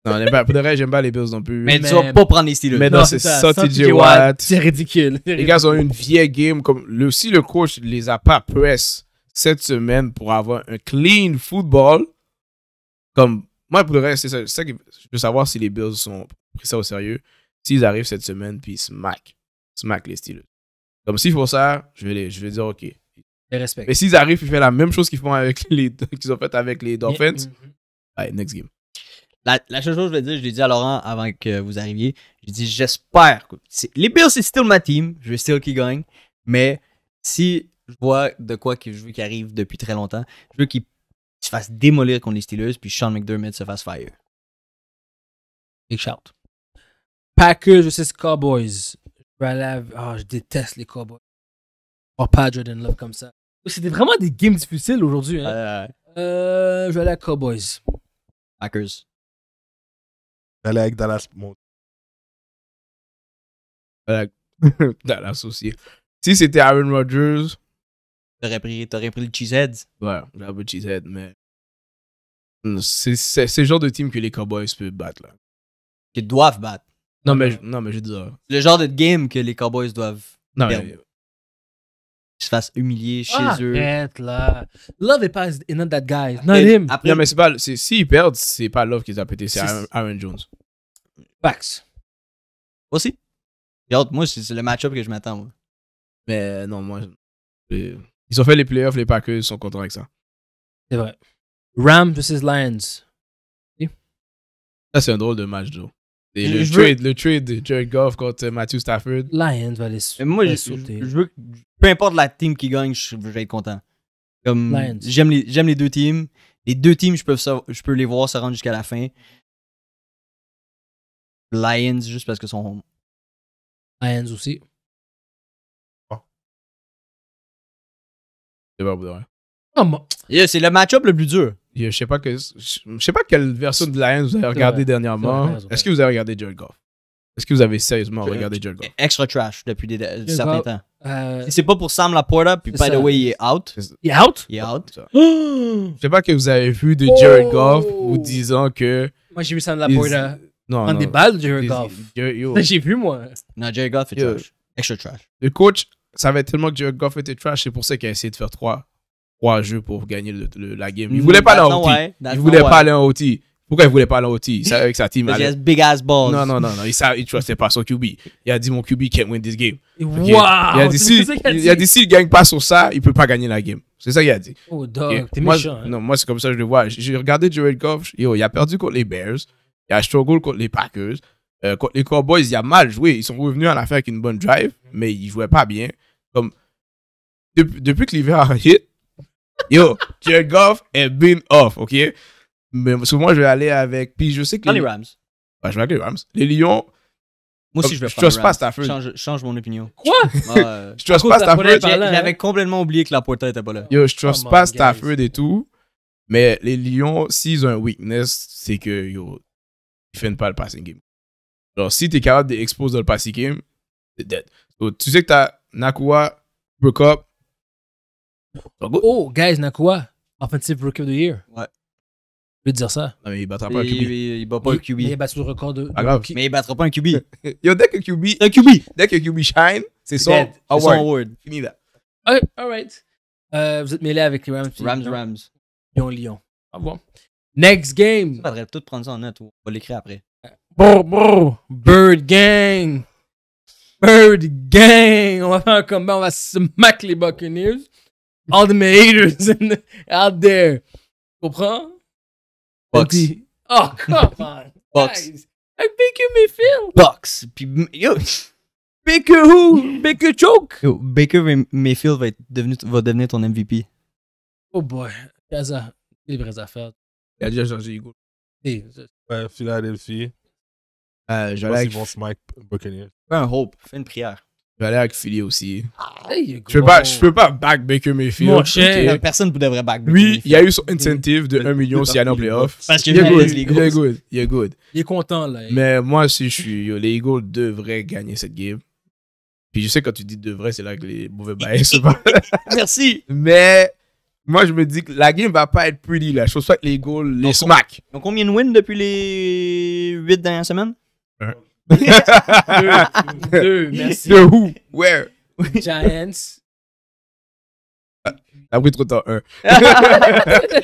Non, pas, pour de vrai, j'aime pas les Bills non plus. Mais, ils tu vas pas prendre les Steelers. Mais non, c'est ça, C'est ridicule. Les gars ont une vieille game. Comme, le, si le coach les a pas press cette semaine pour avoir un clean football, comme, moi, pour le reste, c'est ça, je veux savoir si les Bills sont pris ça au sérieux. S'ils arrivent cette semaine, puis smack. Smack les Steelers. Comme s'ils font ça, je vais, les, je vais dire OK. respect. Mais s'ils arrivent, ils font la même chose qu'ils font avec les, ont fait avec les Dolphins, mm-hmm. next game. La, la chose que je vais dire, je l'ai dit à Laurent avant que vous arriviez, j'ai dit j'espère. Les Bills, c'est still ma team. Je veux still qu'ils gagnent. Mais si je vois de quoi que je veux qu'ils arrive depuis très longtemps, je veux qu'ils se fassent démolir contre les Steelers, puis Sean McDermott se fasse fire. Big shout. Packers versus Cowboys. Je vais oh, je déteste les Cowboys. Oh, pas Jordan Love comme ça. C'était vraiment des games difficiles aujourd'hui. Hein. Euh, je vais aller à Cowboys. Packers. J'allais avec Dallas. la Dallas aussi. Si c'était Aaron Rodgers. T'aurais pris, pris le Cheesehead. Ouais, j'aurais le Cheesehead, mais. Hmm, c'est, c'est, le genre de team que les Cowboys peuvent battre, là. Qu'ils doivent battre. Non, mais, non, mais je dis. C'est le genre de game que les Cowboys doivent. Non, se fassent humilier chez ah, eux. là. Love est pas not that guy. Not non, mais c'est pas. S'ils perdent, c'est pas Love qui les a pété, c'est Aaron, Jones. Pax. Aussi. moi, c'est le match-up que je m'attends, Mais non, moi. ils ont fait les playoffs, les Packers sont contents avec ça. C'est vrai. Rams versus Lions. Ça, c'est un drôle de match, Joe le, trade, le trade de Jared Goff contre euh, Matthew Stafford. Lions va les sauter. Moi, je, je, peu importe la team qui gagne, je, vais être content. Comme, J'aime les, les, deux teams. Les deux teams, je peux, je peux les voir se rendre jusqu'à la fin. Lions, juste parce que sont home. Lions aussi. C'est pas bon, ouais c'est le match-up le plus dur. je sais pas sais pas quelle version de Lions vous avez regardé dernièrement. Est-ce que vous avez regardé Jared Goff? Est-ce que vous avez sérieusement regardé Jared Goff? Extra trash depuis des, certains temps. Euh, c'est pas pour Sam Laporta, puis by the way, il est out. Il est out? Il est out. je sais pas que vous avez vu de Jared Goff vous oh! disant que. Moi, j'ai vu Sam Laporta. Non, prendre des balles, Jared des, Goff. J'ai vu, moi. Non, Jared Goff est trash. Extra trash. Le coach savait tellement que Jared Goff était trash, c'est pour ça qu'il a essayé de faire 3 trois jeux pour gagner la game. Il mm, voulait pas en OT Il voulait pas en OT Pourquoi il voulait pas en l'OT avec sa team? là. big ass balls. Non, non, non, non. Il, ne trustait pas son QB. Il a dit mon QB can't win this game. Il a dit s'il si, gagne pas sur ça, il peut pas gagner la game. C'est ça qu'il a dit. Oh, dog, t'es méchant. Hein. Non, moi, c'est comme ça que je le vois. J'ai regardé Jared Goff. il a perdu contre les Bears. Il a struggle contre les Packers. Euh, contre les Cowboys, il a mal joué. Ils sont revenus à la fin avec une bonne drive, mais ils jouaient pas bien. Comme, depuis, que l'hiver a hit, Yo, Jared Goff est been off, OK? Mais souvent, je vais aller avec. Puis je sais que. Les, Rams. Bah, je vais avec les Rams. Les Lions. Moi aussi, je vais pas. Je pas Stafford. Change, mon opinion. Quoi? Je euh, je trust pas Stafford. J'avais complètement oublié que la porta était pas là. Yo, je trust oh pas Stafford et tout. Mais les Lions, s'ils ont un weakness, c'est que, yo, ils finissent pas le passing game. Alors, si t'es capable d'exposer dans le passing game, c'est dead. tu sais que tu as Nakua, Brookup. Oh, oh, guys, Nakua, Offensive Rookie of the Year. Ouais. Je veux dire ça. Non, mais il battra pas un QB. Il, il bat pas un QB. Mais il bat le record de. Pas grave. Mais il battra pas un QB. Yo, dès que QB. Un QB. Dès que QB shine, c'est son dead. award. Fini là. All right. Euh, vous êtes mêlés avec les Rams. Rams, Rams. Lyon, Lyon. Au revoir. Next game. Il faudrait tout prendre ça en note. On va l'écrire après. Brr, brr. Bird Gang. Bird Gang. On va faire un combat. On va smack les Buccaneers all the haters the, out there. Tu comprends? Box. oh, come on. Bucks. Guys. I pick you me Box. Puis, yo. Baker who? Baker choke. Yo, Baker Mayfield va, être devenu, va devenir ton MVP. Oh boy. Gaza. Les vraies affaires. Il a déjà changé Hugo. Ouais, Philadelphie. Euh, je vais aller. vont Buccaneers. Fais un hope. Fais une prière. Je vais aller avec Philly aussi. Je peux pas, je peux pas back Baker Mayfield. Personne ne devrait back Baker Oui, il y a eu son incentive de 1 million s'il a un playoff. Parce il est good. Il est good. Il est content, là. Mais moi, si je suis, les Eagles devraient gagner cette game. Puis je sais quand tu dis devrait, c'est là que les mauvais bails se Merci. Mais moi, je me dis que la game va pas être pretty, là. Je pas que les Eagles les smack. Donc, combien de wins depuis les 8 dernières semaines? deux, deux, merci. De who? Where? Giants. T'as ah, pris ah trop de temps, un.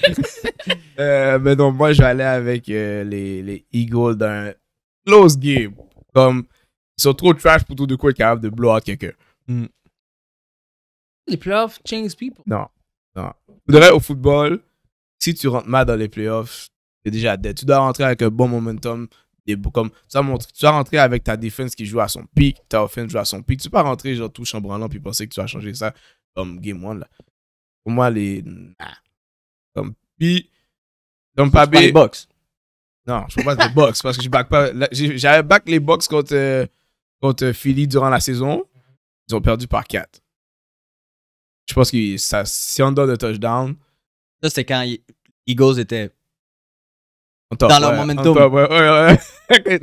mais euh, ben non, moi, je vais aller avec euh, les, les Eagles d'un close game. Comme, ils sont trop trash pour tout de quoi être capable de blow out quelqu'un. Hmm. Les playoffs change people. Non, non. Vous devez au football, si tu rentres mal dans les playoffs, t'es déjà dead. Tu dois rentrer avec un bon momentum des comme tu vas, tu rentrer avec ta défense qui joue à son pic, ta offense joue à son pic. Tu peux pas rentrer genre tout branlant puis penser que tu vas changer ça comme game one Pour moi les comme puis donc pas box. Non, je ne pas de box parce que je back pas j'avais back les box contre Philly durant la saison. Ils ont perdu par 4. Je pense que ça si on donne un touchdown. Ça c'est quand Eagles étaient dans leur momentum.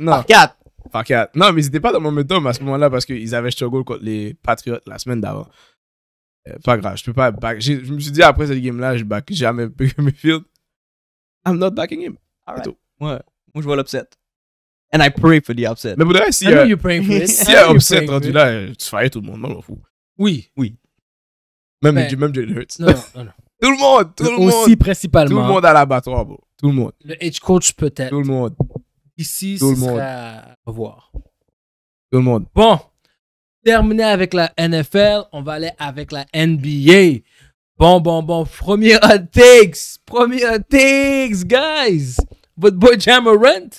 non. Par quatre. Par quatre. Non, mais ils n'étaient pas dans le momentum à ce moment-là parce qu'ils avaient struggle contre les Patriots la semaine d'avant. Euh, pas grave, je peux pas back. Je me suis dit après cette game-là, je back jamais Mayfield. I'm not backing him. Right. Ouais. Moi, je vois l'upset. And I pray for the upset. Mais pour le si, euh, si y upset rendu là, tu fais tout le monde, non, m'en fout. Oui. Oui. Même, ben, même Jalen Hurts. Non, non, non. Tout le monde, tout le, monde. Aussi principalement. Tout le monde à l'abattoir, bro. Tout le monde. Le head coach peut-être. Tout le monde. Ici, tout monde. À voir. Tout le monde. Bon, terminé avec la NFL, on va aller avec la NBA. Bon, bon, bon, premier hot takes, premier hot takes, guys. Votre boy Jammerant.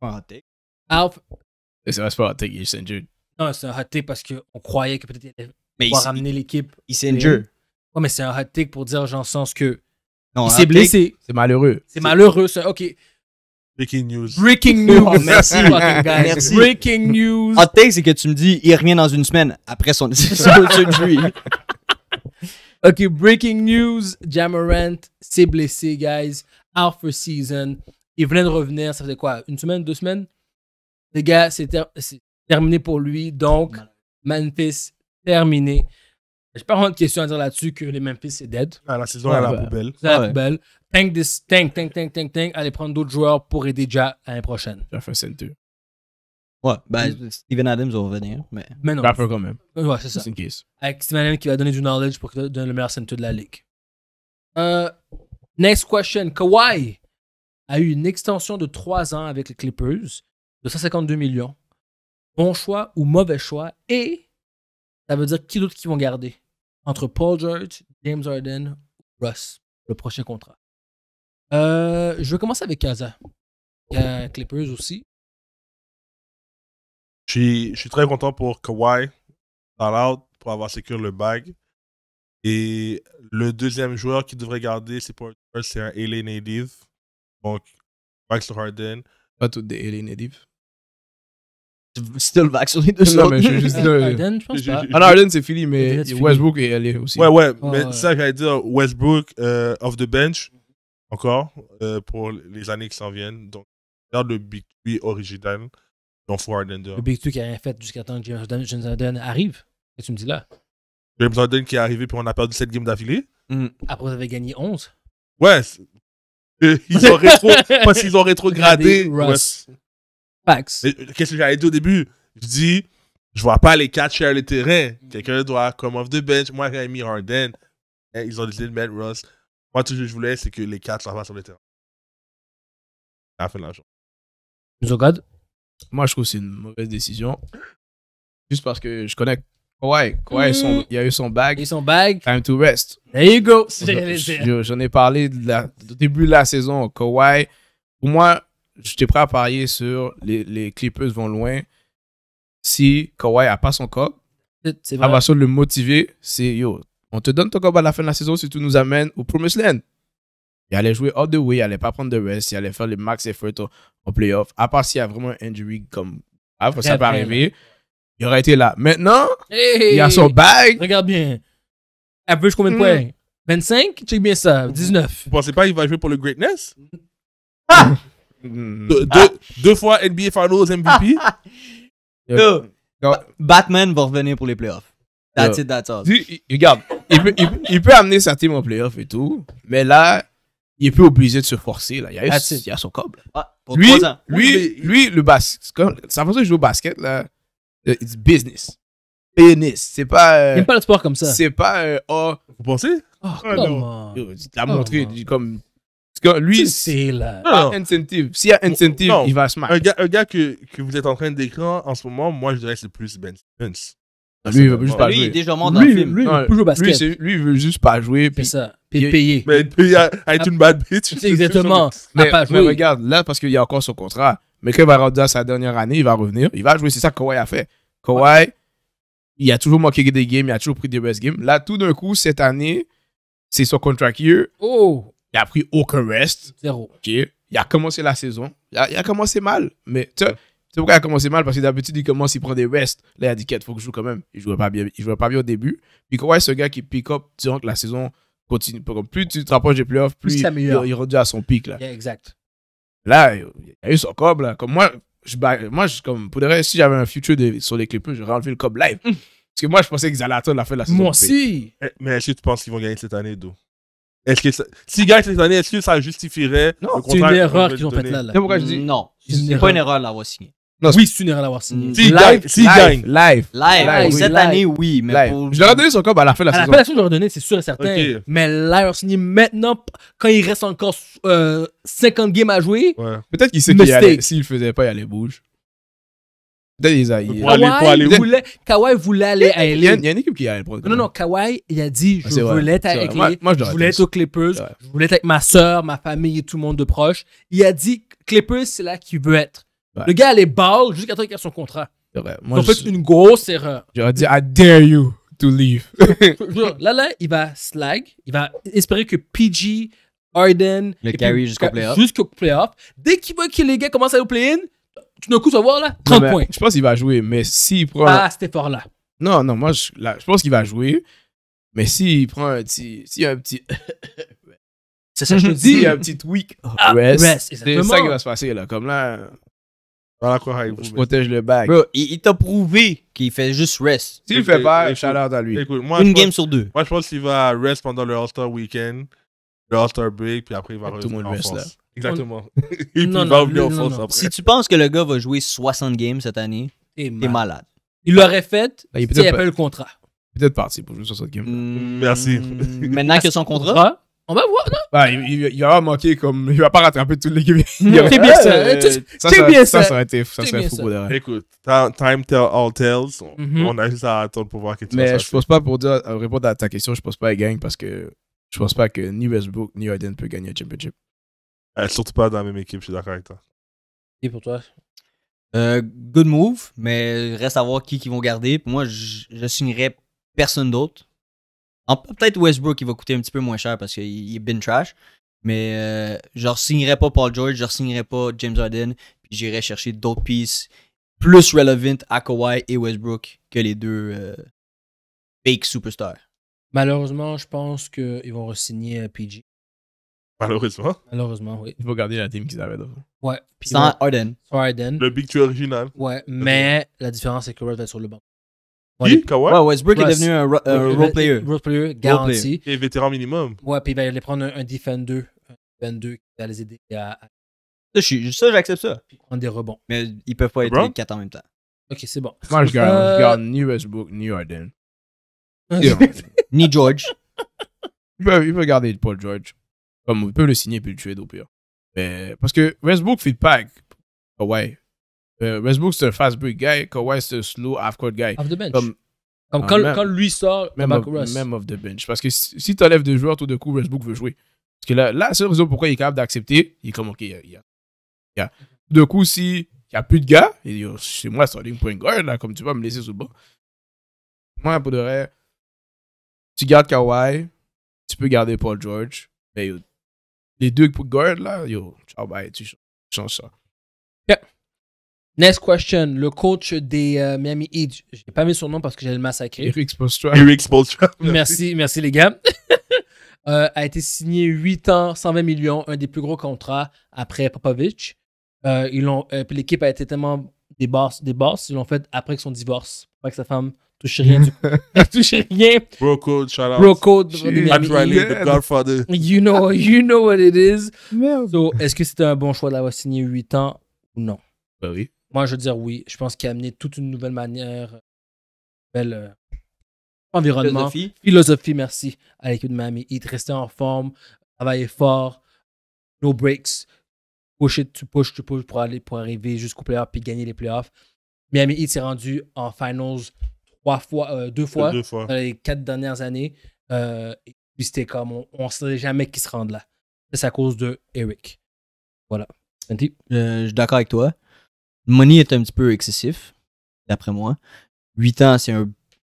Pas hot take. Alf. C'est pas hot take, il s'est injured. Non, c'est un hot take parce qu'on croyait que peut-être il allait ramener l'équipe. Il s'est injured. Ouais, mais c'est un hot take pour dire, genre, sens que. Non, il s'est blessé. C'est malheureux. C'est malheureux, ça. Ok. Breaking news. Breaking news. Oh, merci. Guys. merci. Breaking news. Hot take, c'est que tu me dis, il revient dans une semaine après son surgery. ok, breaking news. Jamarant s'est blessé, guys. Out for season. Il venait de revenir, ça faisait quoi Une semaine, deux semaines Les gars, c'est terminé pour lui. Donc, Memphis, terminé. J'ai pas vraiment de questions à dire là-dessus que les Memphis, c'est dead. Ah, la saison est à la poubelle. C'est à la poubelle. Tank, this, tank, tank, tank, tank, tank. Allez prendre d'autres joueurs pour aider déjà l'année prochaine. un Center. Ouais, ben, Steven Adams va revenir, mais. Mais non. Rapper quand même. Ouais, c'est ça. Avec Steven Adams qui va donner du knowledge pour qu'il donne le meilleur center de la ligue. Euh, next question. Kawhi a eu une extension de 3 ans avec les Clippers de 152 millions. Bon choix ou mauvais choix. Et ça veut dire qui d'autre qui vont garder entre Paul George, James Harden ou Russ, le prochain contrat. Euh, je vais commencer avec Kaza. Euh, Clippers aussi. Je suis, très content pour Kawhi, pour avoir sécurisé le bag. Et le deuxième joueur qui devrait garder, c'est pour c'est un LA native. Donc, Max Harden. Pas tout des LA natives still vacciné de les je pense pas. Ah c'est fini, mais Westbrook est allé aussi. Ouais, ouais, ah, mais ouais. ça, j'allais dire Westbrook euh, off the bench, encore, euh, pour les années qui s'en viennent. Donc, regarde le Big 3 original, donc faut Arden. Le Big Two qui a rien fait jusqu'à temps que James Harden arrive. Et tu me dis là. James Harden qui est arrivé, puis on a perdu 7 games d'affilée. Hmm. Après, vous avez gagné 11. Ouais. ils ont rétro... parce qu'ils ont rétrogradé. Euh, qu'est-ce que j'avais dit au début? Je dis, je vois pas les quatre sur le terrain. Quelqu'un doit come off the bench. Moi, j'ai mis Harden. Et eh, ils ont décidé de mettre Russ. Moi, tout ce que je voulais, c'est que les quatre soient pas sur le terrain. Ça la fin de la journée. Nous regarde. Moi, je trouve que c'est une mauvaise décision. Juste parce que je connais Kawhi. Kawhi, mhm. il a eu son bag. Il a eu son bag. Time to rest. There you go. J'en ai parlé au début de la saison. Kawhi, pour moi, je j'étais prêt à parier sur les, les Clippers vont loin. Si Kawhi a pas son corps, de le motiver, c'est yo, on te donne ton corps à la fin de la saison si tu nous amènes au Promised Land. Il allait jouer all the way, il allait pas prendre de rest, il allait faire le max effort en playoff. À part s'il y a vraiment un injury comme ah, ça peut arriver, il aurait été là. Maintenant, il il a son bag. Regarde bien. Average combien de hmm. points 25 Check bien ça. 19. Vous pensez pas qu'il va jouer pour le greatness ah! Ah. deux, fois NBA Finals MVP. Batman va revenir pour les playoffs. That's it, that's all. il, regarde, il peut, amener sa team en playoffs et tout, mais là, il est plus obligé de se forcer. Là. Il, y a, son câble. Ah, lui, lui, le basket, sa façon de jouer au basket, là, euh, it's business. Business. C'est pas. Euh, il pas le sport comme ça. C'est pas. Euh, oh, vous pensez? Oh, oh tu montré, comme lui. C'est là. S'il y a incentive, il va se marquer. Un gars, un gars que, que, vous êtes en train d'écrire en ce moment, moi, je dirais que c'est plus Ben Simmons. Lui, il veut juste pas jouer. Lui, il est déjà dans lui, film. il veut veut juste pas jouer. C'est ça. Puis payer. Mais payer à être une bad bitch. Exactement. Mais, mais regarde, là, parce qu'il y a encore son contrat. Mais quand il va rendre sa dernière année, il va revenir. Il va jouer. C'est ça que Kawhi a fait. Kawhi, il a toujours manqué des games. Il a toujours pris des best games. Là, tout d'un coup, cette année, c'est son contract year. Oh, il a pris aucun rest. Zéro. OK. Il a commencé la saison. Il a, commencé mal. Mais tu sais pourquoi il a commencé mal? Parce que d'habitude, il commence, il prend des rests. Là, il a dit qu'il faut que je joue quand même. Il jouait pas bien, il jouait pas bien au début. Puis quoi, ce gars qui pick up durant que la saison continue. Plus tu te rapproches des playoffs, plus, il, est rendu à son pic. Là. exact. Là, il a eu son cob. Comme moi, moi comme, pour si j'avais un futur sur les Clippers, j'aurais enlevé le cob live. Mm. Parce que moi, je pensais qu'ils allaient attendre la fin de la saison. Moi aussi. Eh, mais est-ce que tu penses qu'ils vont gagner cette année, d'où est-ce que ça... Si gagne cette année, est-ce que ça justifierait Non, c'est une erreur qu'ils ont faite là. là. C'est pourquoi je dis- Non, C'est pas une erreur de l'avoir signé. Oui, c'est une erreur l'avoir signé. Si Live, live, live, cette année, oui, mais pour. Je leur ai donné son cob bah, à la fin de la la saison. je de leur donné, c'est sûr et certain. Mais l'avoir signé maintenant, quand il reste encore 50 euh, games à jouer, Peut-être qu'il sait qu'il s'il le faisait pas, il allait bouge. Des voulait, Kawhi voulait aller à LA. Il y, a une équipe qui a un problème. Non, non, Kawhi, il a dit ah, Je voulais être avec moi je voulais être aux Clippers. Je voulais être avec ma soeur, ma famille et tout le monde de proche. Il a dit Clippers, c'est là qu'il veut être. Le gars, il est ball jusqu'à temps qu'il ait son contrat. en fait, une grosse erreur. J'aurais dit I dare you to leave. là, là, il va slag. Il va espérer que PG, Arden. Le carry jusqu'au playoff. Jusqu'au playoff. Dès qu'il voit que les gars commencent à aller au play-in tu d'un coup, tu voir, là, 30 points. Je pense qu'il va jouer, mais s'il prend. Ah, c'était par là Non, non, moi, je, je pense qu'il va jouer, mais s'il prend un petit. S'il y a un petit. c'est ça que je te dis. S'il y a un petit tweak, ah, rest. c'est ça qui va se passer, là. Comme là. Voilà quoi, je protège le bag. Bro, il, t'a prouvé qu'il fait juste rest. S'il fait pas, shout-out à lui. Écoute, moi, Une game sur deux. Moi, je pense qu'il va rest pendant le All-Star Weekend, le All-Star Break, puis après, il va rester en France. Exactement. il va revenir en France après. Si tu penses que le gars va jouer 60 games cette année, t'es malade. malade. Il l'aurait fait ben, il s'il pas eu le contrat. Peut-être parti pour jouer 60 games. Hmm, Merci. Maintenant que son contrat. On va voir, non? Ben, il, il, va manquer comme. Il va pas rattraper toutes les games. T'es bien, ça, ça, bien ça. Ça, ça été. Ça serait fou pour Écoute, time tell all tales. Mm-hmm. On, a juste à attendre pour voir que ce je pense pas, pour répondre à ta question, je ne pense pas qu'il gagne parce que je pense pas que ni Westbrook ni Harden peut gagner le championship surtout pas dans la même équipe, je suis d'accord avec toi. Et pour toi euh, Good move, mais reste à voir qui, qui vont garder. moi, je, ne signerais personne d'autre. Peut-être Westbrook, il va coûter un petit peu moins cher parce qu'il est bin trash. Mais euh, je ne signerai pas Paul George, je ne signerai pas James Harden. Puis j'irai chercher d'autres pieces plus relevant à Kawhi et Westbrook que les deux euh, fake superstars. Malheureusement, je pense qu'ils vont re-signer PG. Malheureusement. Malheureusement, oui. Il faut garder la team qu'ils avaient devant. Ouais. Puis sans Arden. Sans Arden. Le Big Two original. Ouais, mais la différence, c'est que Russ va être sur le banc. Ouais, Kawhi? Ouais, Westbrook est devenu un, euh, role player. Role player garanti. Et vétéran minimum. Ouais, puis il va aller prendre un, defender, un defender qui va les aider à. Ça, j'accepte ça. Puis prendre des rebonds. Mais ils peuvent pas être les quatre en même temps. Ok, c'est bon. Moi, je garde, je garde ni euh, Westbrook, ni Arden. ni George. il il peut garder Paul George. Comme on peut le signer et puis le tuer au pire. Mais, parce que Westbrook fait pas avec Kawhi. Euh, Westbrook, c'est un fast break guy. Kawhi, c'est un slow half-court guy. Off the bench. Comme, ah, quand, lui sort, même off, the bench. Parce que si, t'enlèves tu enlèves deux joueurs, tout de coup, Westbrook veut jouer. Parce que là, la seule raison pourquoi il est capable d'accepter, il est comme, OK, il y a. De coup, si il n'y a plus de gars, il dit, oh, C'est moi, starting point guard, là, comme tu vas me laisser sous le banc. Moi, pour de vrai, tu gardes Kawhi, tu peux garder Paul George, mais les deux guards, là, yo, ciao, ah bye, bah, tu changes ça. Yeah. Next question. Le coach des euh, Miami Heat, j'ai pas mis son nom parce que j'allais le massacrer. Eric Spolstra. Eric Spolstra. merci, merci les gars. Euh, a été signé 8 ans, 120 millions, un des plus gros contrats après Popovich. Euh, ils l'équipe a été tellement des boss, des ils l'ont fait après que son divorce, après que sa femme Touchez rien du Touchez rien. Bro Code, shout out. Bro Code, the Godfather. You know, you know what it is. Merde. So, est-ce que c'était un bon choix d'avoir signé 8 ans ou non? Ben oui. Moi, je veux dire oui. Je pense qu'il a amené toute une nouvelle manière, belle euh, euh, environnement. Philosophie. Philosophie, merci. À l'équipe de Miami Heat, rester en forme, travailler fort, no breaks, pusher, tu push tu push pour aller, pour arriver jusqu'aux playoffs puis gagner les playoffs. Miami Heat s'est rendu en finals trois euh, fois, deux, fois dans les quatre dernières années. Euh, puis c'était comme, on ne sait jamais qui se rendent là. C'est à cause de Eric. Voilà. Euh, je suis d'accord avec toi. Money est un petit peu excessif, d'après moi. huit ans, c'est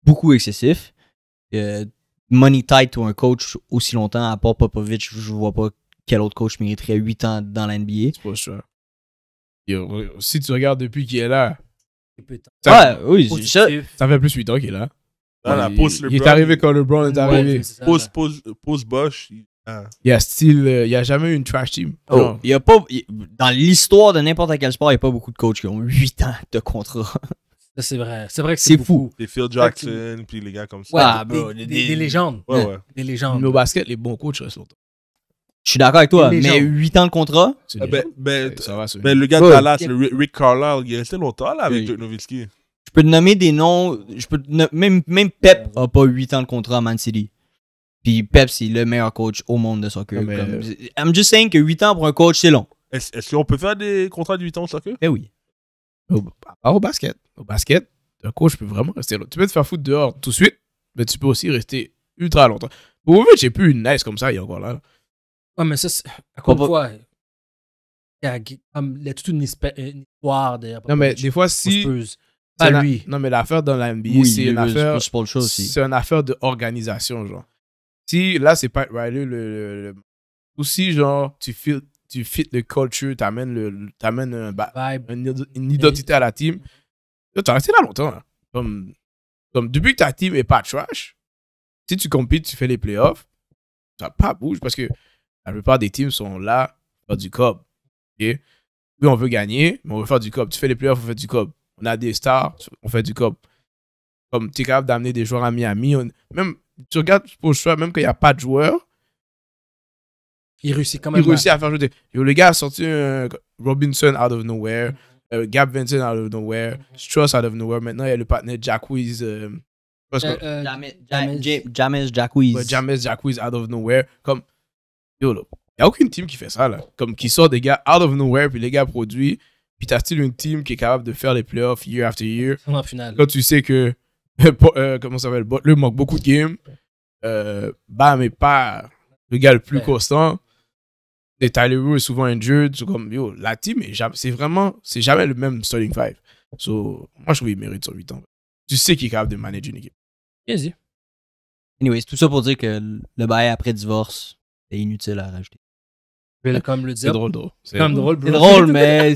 beaucoup excessif. money tight ou un coach aussi longtemps, à part Popovich, je vois pas quel autre coach mériterait huit ans dans l'NBA. C'est pas sûr. si tu regardes depuis qu'il est là, ça, ouais, oui, ça... fait plus 8 ans qu'il est là. il, est arrivé quand LeBron est arrivé. post, Bosch. Ah. Il y a style, euh, il n'y a jamais eu une trash team. Oh, y a pas, dans l'histoire de n'importe quel sport, il n'y a pas beaucoup de coachs qui ont 8 ans de contrat. C'est vrai, c'est vrai que c'est fou. C'est Phil Jackson, puis les gars comme ça. Ah, des, légendes. Des légendes. Mais au basket, les bons coachs restent je suis d'accord avec toi, mais 8 ans de contrat. Ben, ben, ça va, ça. ben, le gars de Dallas, Rick Carlisle, il est resté longtemps là avec oui. Nowitzki. Je peux te nommer des noms. Je peux même, même Pep n'a pas 8 ans de contrat à Man City. Puis Pep, c'est le meilleur coach au monde de soccer. Comme, euh, I'm just saying que 8 ans pour un coach, c'est long. Est-ce qu'on peut faire des contrats de 8 ans de soccer? Eh oui. Au, au basket. Au basket, un coach peut vraiment rester long. Tu peux te faire foutre dehors tout de suite, mais tu peux aussi rester ultra longtemps. vous voyez, j'ai plus une nice comme ça, il est encore là. Ouais, ah, mais ça, à quoi fois, euh, il y a toute une, histoire derrière. Non, mais des fois, si. Pas lui. Non, mais l'affaire dans la NBA, c'est une affaire. C'est une affaire d'organisation, genre. Si là, c'est pas Riley, le, Ou si, genre, tu fit, tu fit le culture, t'amènes amènes une, une, identité à la team. Tu as resté là longtemps. Hein. Comme, comme depuis que ta team est pas trash, si tu compites, tu fais les playoffs, ça pas bouge parce que la plupart des teams sont là pour faire du cob. Okay? Oui, on veut gagner, mais on veut faire du cob. Tu fais les playoffs, on fait du cob. On a des stars, on fait du cob. Comme tu es capable d'amener des joueurs à Miami. Même, tu regardes pour le choix, même qu'il n'y a pas de joueurs, il réussit quand même. Il réussit à faire jouer. le gars a sorti Robinson out of nowhere, euh, Gab Vincent out of nowhere, Strauss out of nowhere. Maintenant, il y a le partenaire Jacquees. Euh, euh, euh James Jacquees. James Jacquees out of nowhere. Comme, Yo, là, y a aucune team qui fait ça, là. Comme qui sort des gars out of nowhere, puis les gars produisent. Puis tas tu une team qui est capable de faire les playoffs year after year? En finale. Quand tu sais que, euh, comment ça s'appelle, le manque beaucoup de games. Euh, Bam pas le gars le plus constant. Et Tyler Rue est souvent injured. So, comme, yo, la team, c'est vraiment, c'est jamais le même starting five. So, moi, je trouve qu'il mérite son 8 ans. Tu sais qu'il est capable de manager une équipe. Bien Anyway, c'est tout ça pour dire que le bail après divorce, c'est inutile à rajouter. Hein? comme le dire. C'est drôle, drôle. C'est drôle, mais.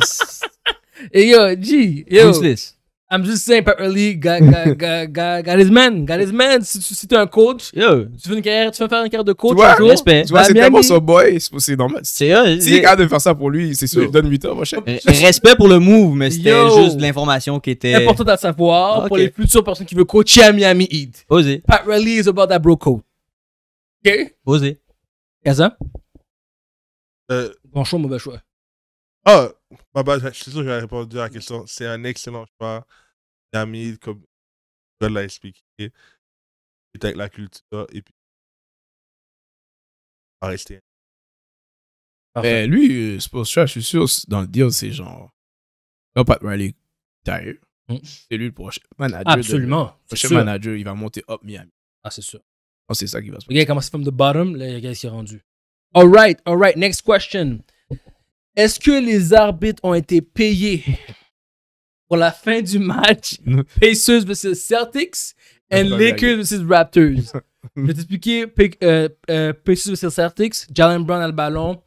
et yo, G, yo. this? I'm just saying, Pat Raleigh got, got, got, his man. Got his man. Si tu es un coach, Yo. tu veux une carrière, tu veux faire une carrière de coach tu vois, un Respect. Tu c'est tellement son boy, c'est normal. C'est euh, Si il est capable de faire ça pour lui, c'est sûr, il donne 8 ans, mon euh, Respect pour le move, mais c'était juste l'information qui était. important à savoir ah, pour les futures personnes qui veulent coacher à Miami Heat. posé Pat Riley is about that bro code. OK? posé Gaza euh... Bon choix, mauvais choix. Ah, bah, bah, je suis sûr que j'ai répondu à la question. C'est un excellent choix miami comme je l'ai expliqué. C'est avec la culture et puis. À rester. Parfait. Ben, lui, euh, je suis sûr, dans le deal, c'est genre. Non, pas Riley, tailleux. Hmm. C'est lui le prochain manager. Absolument. Le prochain manager, il va monter up Miami. Ah, c'est sûr. Ah, c'est ça qui va se passer. Regarde, comment c'est from the bottom, là, regarde ce qui est rendu. All right. next question. Est-ce que les arbitres ont été payés pour la fin du match Pacers vs Celtics et Lakers vs Raptors? Je vais t'expliquer. Euh, euh, Pacers vs Celtics, Jalen Brown a le ballon,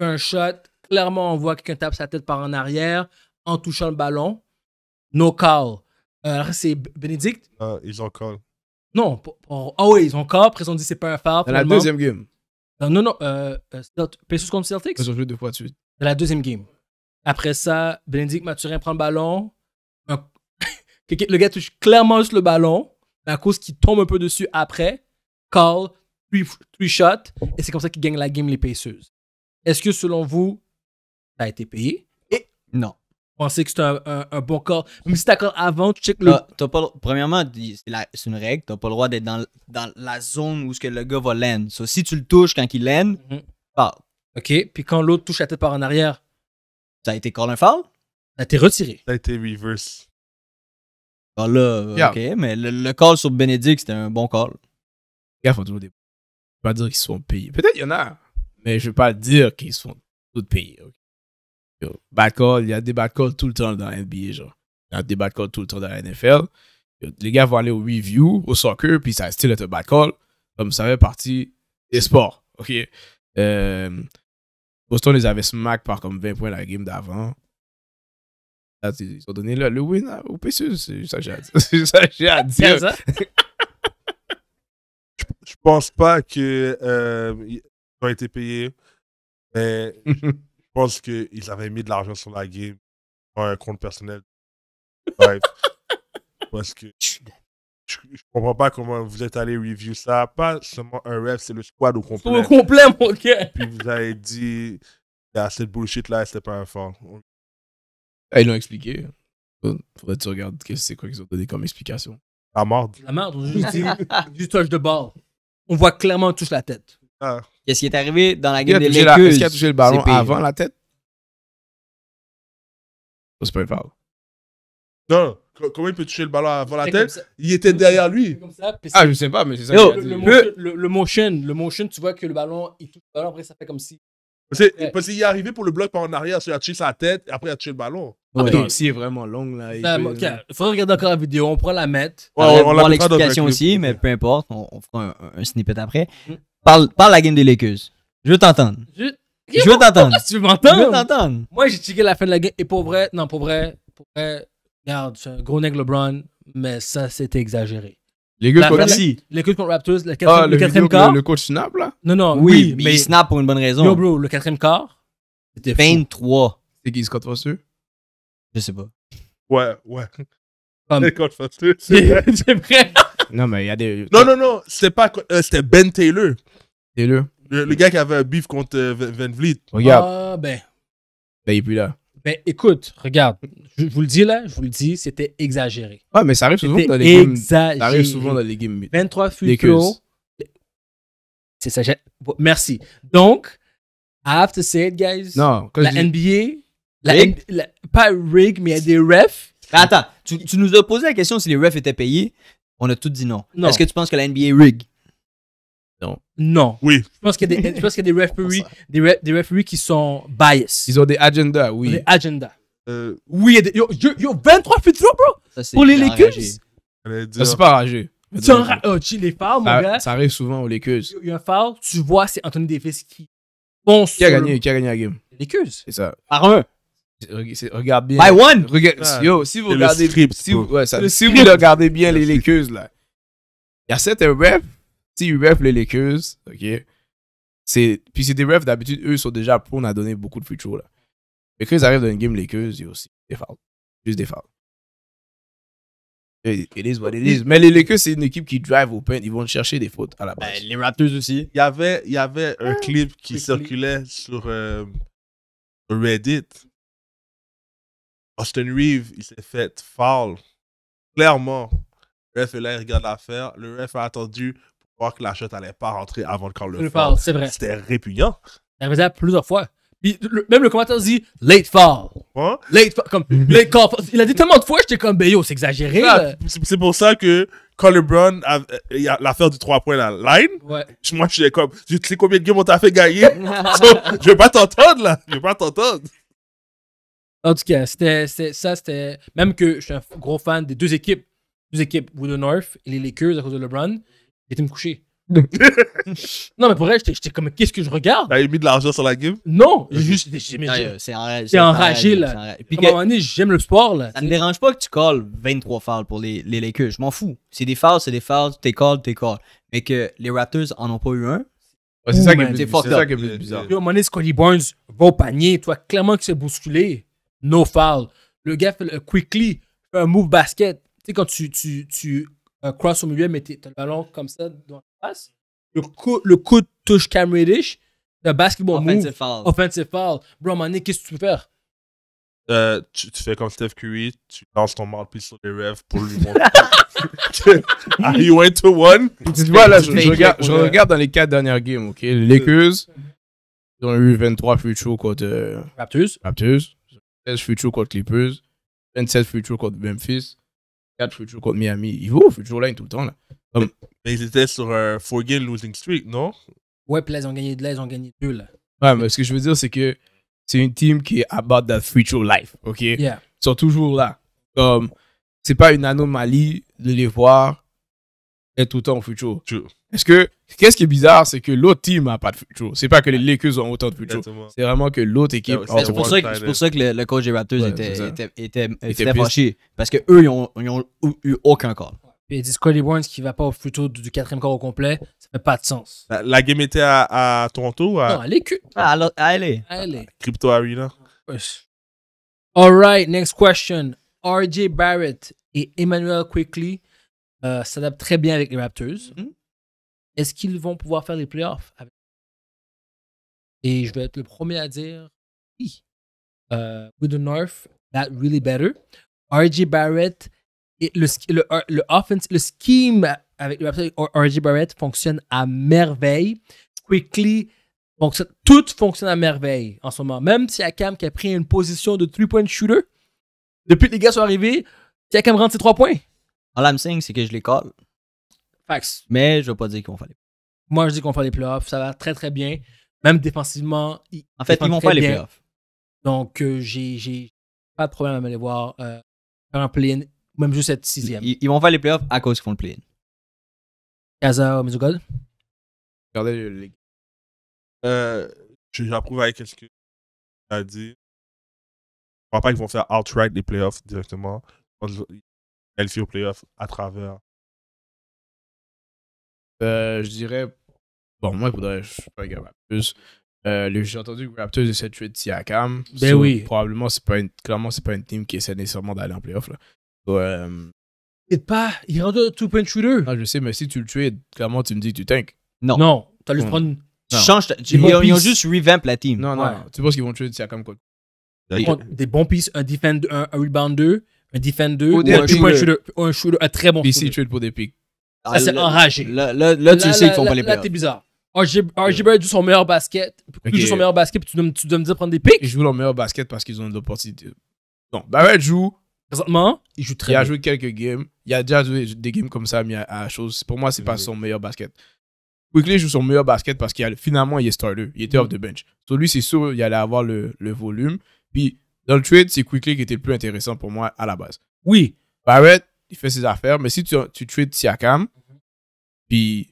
un shot. Clairement, on voit quelqu'un tape sa tête par en arrière en touchant le ballon. No call. Euh, c'est Benedict? Ah, ils ont call. Non, ah oui, ils ont après ils ont dit c'est pas un phare. Dans la deuxième game. Non, non, non. Euh, euh contre Celtics Ils ont joué deux fois de suite. de la deuxième game. Après ça, Benedict Mathurin prend le ballon. Le gars touche clairement juste le ballon. La cause qui tombe un peu dessus après. Call, three, three shot. Et c'est comme ça qu'ils gagnent la game, les Pacers. Est-ce que selon vous, ça a été payé? Non penser que c'est un, un, bon call. Même si t'as call avant, tu check le. Ah, premièrement, c'est une règle, t'as pas le droit d'être dans, dans, la zone où que le gars va land. si tu le touches quand il land, mm bah. OK. Puis quand l'autre touche la tête par en arrière. Ça a été call un foul? Ça a été retiré. Ça a été reverse. Ah là, OK. Mais le, call sur Benedict, c'était un bon call. Les faut toujours des. Je vais pas dire qu'ils sont payés. Peut-être qu'il y en a. Mais je vais pas dire qu'ils sont tous payés. OK? bad call, il y a des bad calls tout le temps dans la NBA, genre. Il y a des bad calls tout le temps dans la NFL. les gars vont aller au review, au soccer, puis ça still être un bad call. Comme ça fait partie des sports, OK? Euh, Boston les avait smack par comme 20 points la game d'avant. Ils ont donné le, win hein, au PSU, c'est ça que j'ai à dire. ça? je, pense pas que euh, ils ont été payés. Mais pense qu'ils avaient mis de l'argent sur la game, un compte personnel. parce que je, comprends pas comment vous êtes allé review ça. Pas seulement un ref, c'est le squad au complet. Au complet, mon gars. Puis vous avez dit, à cette bullshit-là, c'était pas un fort. Ah, ils l'ont expliqué. Faudrait que tu regardes c'est quoi qu'ils ont donné comme explication. La merde. La merde, on juste dit, du touche de bord. On voit clairement, on touche la tête. Ah. Qu'est-ce qui est arrivé dans la game des Lakers? Est-ce qu'il a touché le ballon avant la tête? C'est pas grave. Non, comment il peut toucher le ballon avant la tête? Il était derrière lui. ah, je sais pas, mais c'est ça. le, motion, le motion, tu vois que le ballon, il touche le ballon, après ça fait comme si. Parce qu'il est arrivé pour le bloc par en arrière, il a touché sa tête, et après il a touché le ballon. Ah, ouais, si est vraiment long là. Ben, euh, il faudrait regarder encore la vidéo, on pourra la mettre. on, voir l'explication aussi, mais peu importe, on, fera un, snippet après. Mm. Parle, la game des Lakers. Je veux t'entendre. Je, veux t'entendre. tu Je veux t'entendre. Moi, j'ai tiré la fin de la game. Et pour vrai, non, pour vrai, pour vrai, regarde, c'est un gros nègre LeBron, mais ça, c'était exagéré. Les contre Raptors, le ah, quatrième, le, quart. Le, coach snap, là Non, non, oui, mais, il snap pour une bonne raison. Yo, bro, le quatrième quart, c'était 23. C'est qui, Scott Foster Je sais pas. Ouais, ouais. c'est Scott Foster. C'est vrai. non, mais il y a des. Non, non, non, euh, c'était Ben Taylor le le, gars qui avait un bif contre euh, Van Vliet. Regarde. Ah, ben. Ben, il est plus là. Ben, écoute, regarde. Je vous le dis là, je vous le dis, c'était exagéré. Ouais, ah, mais ça arrive souvent dans les games. Ça arrive souvent dans les games. 23 futurs. C'est ça. Merci. Donc, I have to say it, guys. Non, la NBA, la pas rig, mais il y a des refs. Attends, tu, tu, nous as posé la question si les refs étaient payés. On a tout dit non. non. Est-ce que tu penses que la NBA rig? Non. Oui. Je pense qu'il y a des, je pense qu'il des referees, des, referees qui sont biased. Ils ont des agendas, oui. Des agendas. Euh, oui, il y a des, yo, yo, 23 futurs bro. Ça, pour les Lakers. Ça, c'est pas rageux. Tu un. oh, les fouls, mon gars. Ça arrive souvent aux Lakers. Il y a un foul, tu vois, c'est Anthony Davis qui. qui a gagné, qui a gagné la game Les Lakers. C'est ça. Par un. Regarde bien. By one. Regarde, ah, Yo, si vous regardez. Le si regardez bien les Lakers, là, il y a certains refs tu sais, les Lakers, OK? C'est, puis c'est des refs, d'habitude, eux sont déjà prônes à donner beaucoup de free throw, là. Mais quand ils arrivent dans une game Lakers, ils aussi des fouls. Juste des fouls. It is what it is. Mais les Lakers, c'est une équipe qui drive au paint. Ils vont chercher des fautes à la base. Ben, les Raptors aussi. Il y avait, il y avait un ah, clip qui circulait sur euh, Reddit. Austin Reeves, il s'est fait foul. Clairement. Le ref est là, il regarde l'affaire. Le ref a attendu voir que la shot allait pas rentrer avant le corps le, C'était répugnant. Elle faisait plusieurs fois. Puis, même le commentateur dit late fall. Hein? Late fall. Comme, late Il a dit tellement de fois, j'étais comme, Bayo, ben c'est exagéré. Ah, c'est pour ça que Colin LeBron a l'affaire du 3 points la line, moi, je suis comme, tu sais combien de games on t'a fait gagner? je vais pas t'entendre, là. Je vais pas t'entendre. En tout cas, c'était, ça, c'était. Même que je suis un gros fan des deux équipes. Deux équipes, Wood North et les Lakers à cause de LeBron j'étais me coucher. non, mais pour vrai, j'étais comme, qu'est-ce que je regarde t'as mis de l'argent sur la game Non, j'ai juste. Euh, c'est enragé, là. puis, à un moment j'aime le sport, là. Ça me dérange pas que tu calls 23 fouls pour les, les Lakers. Je m'en fous. C'est des fouls, c'est des fouls. T'es tu t'es calls Mais que les Raptors en ont pas eu un. c'est ça qui est bizarre. Puis, à un moment donné, Scotty va au panier. Toi, clairement que c'est bousculé. No foul. Le gars fait quickly, un move basket. Tu sais, quand tu cross au milieu, mais t'as le ballon comme ça dans la face, Le coup, le coup touche Cam Reddish, le basketball offensive move, offensive foul. Bro, mané, qu'est-ce que tu peux faire? Euh, tu, fais comme Steph Curry, tu lances ton mouthpiece sur les refs pour lui montrer. Are you into to one? moi là, je, regarde, je, regarde, dans les quatre dernières games, ok? Les Lakers, ils ont eu 23 futures contre euh, Raptors. Raptors. 16 futures contre Clippers. 27 futures contre Memphis. 4 futurs contre Miami. Il vont au là line tout le temps. Là. mais ils étaient sur un euh, 4-game losing streak, non? Ouais, puis ils ont gagné, de là, ils ont gagné deux, là. Ouais, mais ce que je veux dire, c'est que c'est une team qui est about that future life, OK? Yeah. Ils sont toujours là. Comme, c'est pas une anomalie de les voir être tout le temps au Futur. True. Est-ce que, qu'est-ce qui est bizarre, c'est que l'autre team n'a pas de futur. C'est pas que les Lakers ont autant de futur. C'est vraiment que l'autre équipe. C'est pour, ça que le, coach des Raptors était, était, euh, était, fâché. Parce qu'eux, ils n'ont ont eu aucun corps. Et disent Cody Barnes qui va pas au futur du quatrième corps au complet, ça fait pas de sens. La, game était à, Toronto à... Non, à LQ. Ah, à est. Crypto Arena. right, next question. RJ Barrett et Emmanuel Quickly euh, s'adaptent très bien avec les Raptors. Mm-hmm. Est-ce qu'ils vont pouvoir faire les playoffs? Et je vais être le premier à dire oui. Uh, North, that really better. RJ Barrett, et le, euh, le, scheme avec RJ Barrett fonctionne à merveille. Quickly, tout fonctionne à merveille en ce moment. Même si Akam qui a pris une position de 3-point shooter, depuis que les gars sont arrivés, Akam rentre ses 3 points. All I'm saying, c'est que je les colle. Mais je ne vais pas dire qu'ils vont faire les playoffs. Moi, je dis qu'on fait faire les playoffs. Ça va très, très bien. Même défensivement. Ils en fait, ils vont faire les playoffs. Donc, euh, je j'ai pas de problème à les voir euh, faire un play-in, même juste être sixième. Ils, ils, vont faire les playoffs à cause qu'ils font le play-in. Kaza Mizugol Regardez les. Euh, J'approuve avec ce que tu as dit. Je ne crois pas qu'ils vont faire outright les playoffs directement. Ils vont qualifier playoff à travers euh, je dirais, bon, moi, je suis pas un plus Euh, J'ai entendu que Raptors essaient de tuer Siakam. Ben oui. Probablement, c'est pas une, clairement, c'est pas une team qui essaie nécessairement d'aller en playoff. Là. Euh, pas, il rentre un two-point shooter. Ah, je sais, mais si tu le tues, clairement, tu me dis que tu tank. Non. Non, as juste prendre. Tu ils, ils ont juste revamp la team. Non, non, tu penses qu'ils vont tuer Siakam quoi des, bons pieces, un, defend, un, un rebounder, un defender, un, shooter, un, shooter, un très bon PC shooter. trade pour des picks. Ah, c'est enragé. Là, tu sais qu'ils font pas les playoffs. Là, t'es bizarre. RJ Barrett joue son meilleur basket. plus joue son meilleur basket puis tu dois, tu me dire prendre des pics? Ils jouent leur meilleur basket parce qu'ils ont l'opportunité. Non, Barrett joue. Présentement, il joue très bien. Il a joué quelques games. Il a déjà joué des games comme ça, mais à, chose. Pour moi, c'est pas son meilleur basket. Quickly joue son meilleur basket parce qu'il finalement, il est starter. Il était mm. off the bench. Donc lui, c'est sûr, il allait avoir le, le volume. Puis, dans le trade, c'est Quickly qui était le plus intéressant pour moi à la base. Oui. Barrett, il fait ses affaires, mais si tu, tu trades Siakam, puis,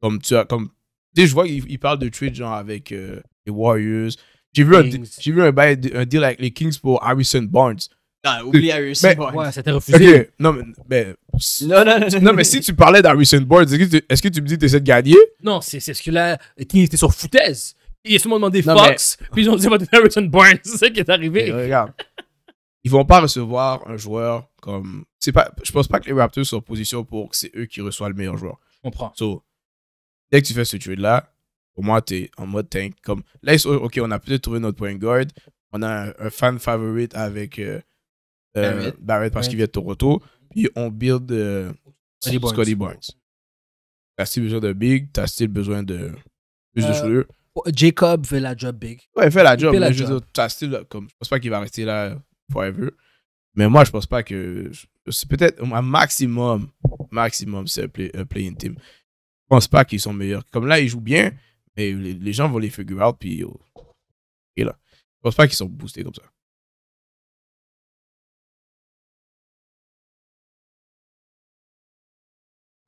comme tu as, comme, tu sais, je vois qu'il parlent de trade, genre, avec euh, les Warriors. J'ai vu, un, j'ai vu un, deal avec les Kings pour Harrison Barnes. Ah oublie Harrison Barnes. Ouais, c'était refusé. Non, mais, non, non, non, non, mais si tu parlais d'Harrison Barnes, est-ce que, tu, me dis que tu essaies de gagner? Non, c'est, c'est ce que là, les Kings étaient sur foutaise. Ils se sont demandé Fox, puis ils ont dit, Harrison Barnes. C'est ça qui est arrivé. regarde. ils vont pas recevoir un joueur comme. C'est pas, je pense pas que les Raptors sont en position pour que c'est eux qui reçoivent le meilleur joueur comprends. So, dès que tu fais ce trade-là, au moins, tu es en mode tank. Comme, là, OK, on a peut-être trouvé notre point guard. On a un, fan favorite avec euh, euh, Barrett parce qu'il vient de Toronto. Puis on build euh, Scotty Barnes. T'as still besoin de big, t'as still besoin de plus de cheveux. Oh, Jacob fait la job big. Ouais, il fait la job. je comme, je pense pas qu'il va rester là forever. Mais moi, je pense pas que c'est peut-être un maximum, maximum, c'est un play, team. Je pense pas qu'ils sont meilleurs. Comme là, ils jouent bien, mais les, gens vont les figure out, puis oh. là. pense pas qu'ils sont boostés comme ça.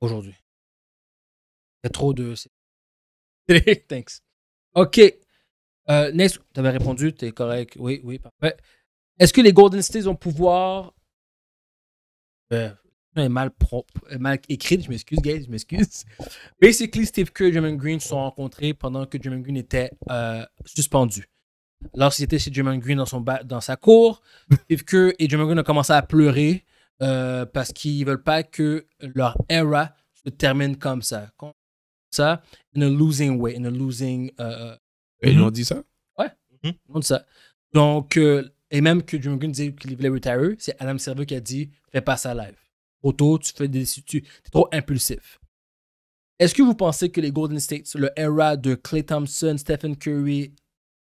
Aujourd'hui. Il y a trop de. Thanks. OK. Euh, tu avais répondu, tu es correct. Oui, oui, parfait. Est-ce que les Golden States vont pouvoir euh, est mal écrite, je m'excuse, guys, je m'excuse. Basically, Steve Kerr et Jermaine Green se sont rencontrés pendant que Jermaine Green était euh, suspendu. Lorsqu'ils étaient chez Jermaine Green dans, son dans sa cour, Steve Kerr et Jermaine Green ont commencé à pleurer euh, parce qu'ils ne veulent pas que leur era se termine comme ça. Comme ça, in a losing way, in a losing. Euh, ils mhm. ont dit ça? Ouais, mhm. ils ont dit ça. Donc, euh, et même que Jim Green disait qu'il voulait retirer, c'est Adam Silver qui a dit fais pas ça live. Trop tu fais des. Tu es trop impulsif. Est-ce que vous pensez que les Golden States, le era de Clay Thompson, Stephen Curry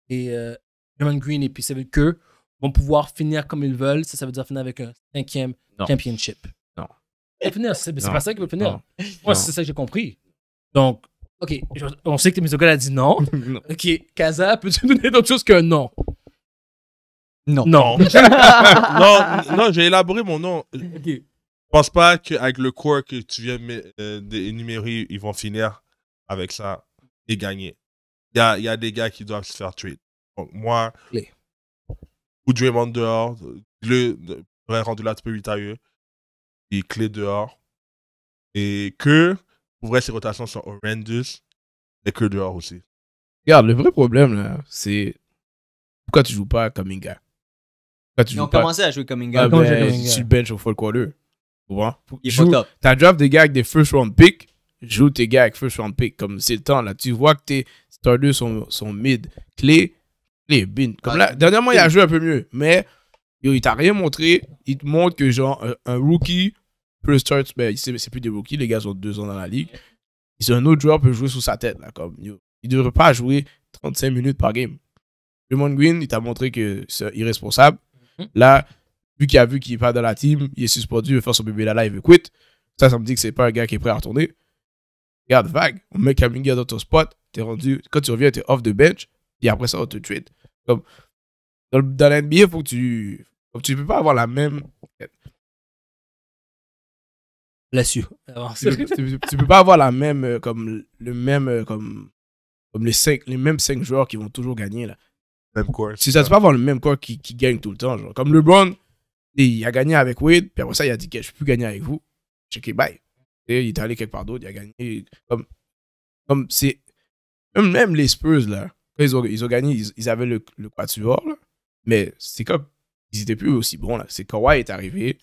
et euh, Green et puis Stephen que vont pouvoir finir comme ils veulent Ça, veut dire finir avec un cinquième non. championship. Non. C'est pas ça qu'ils veut finir. Moi, c'est ça que j'ai compris. Donc, OK, on sait que Mizogal a dit non. OK, Kaza, peux-tu donner d'autres choses qu'un non Non. Non. non, j'ai élaboré mon nom. Je ne pense pas qu'avec le core que tu viens euh, d'énumérer, ils vont finir avec ça et gagner. Il y a, y a, des gars qui doivent se faire trade. Donc, moi, ou ou dehors, le, vrai rendu là, tu peux et clé dehors. Et que, pour vrai, ces rotations sont horrendous, et que dehors aussi. Regarde, le vrai problème, là, c'est pourquoi tu joues pas un gars bah, tu Ils ont commencé à jouer comme Up. Ah, ben, tu le bench au folklore Tu vois? Il joue, T'as draft des gars avec des first round pick, joue tes gars avec first round pick. Comme c'est le temps, là. Tu vois que tes starters sont, sont mid. Clé, clé, bin. Comme là, dernièrement, il a joué un peu mieux, mais yo, il t'a rien montré. Il te montre que, genre, un, rookie peut start. mais ben, c'est plus des rookies, les gars ont deux ans dans la ligue. C'est un autre joueur peut jouer sous sa tête, là. Comme, yo. Il devrait pas jouer 35 minutes par game. Le Green, il t'a montré que c'est irresponsable. Hmm. Là, vu qu'il a vu qu'il est pas dans la team, il est suspendu, il veut faire son bébé là, il veut quitter. Ça, ça me dit que c'est pas un gars qui est prêt à retourner. Regarde, vague. On met Kaminga dans ton spot. T'es rendu. Quand tu reviens, es off the bench. Et après ça, on te trade. Comme, dans, dans l'NBA, il faut que tu. Comme, tu peux pas avoir la même. là Tu, ne peux pas avoir la même. Euh, comme, le même. Euh, comme, comme les, cinq, les mêmes 5 joueurs qui vont toujours gagner. Là. Même C'est ça, tu peux avoir le même corps qui, qui gagne tout le temps. Genre. Comme LeBron, il a gagné avec Wade, puis après ça, il a dit que je peux gagner avec vous. J'ai dit, bye. Et il est allé quelque part d'autre, il a gagné. Comme, comme c'est. Même les Spurs, là, ils ont, ils gagné, ils, avaient le, le quatuor, là, mais c'est comme. Ils étaient plus aussi bons, là. C'est Kawhi est arrivé.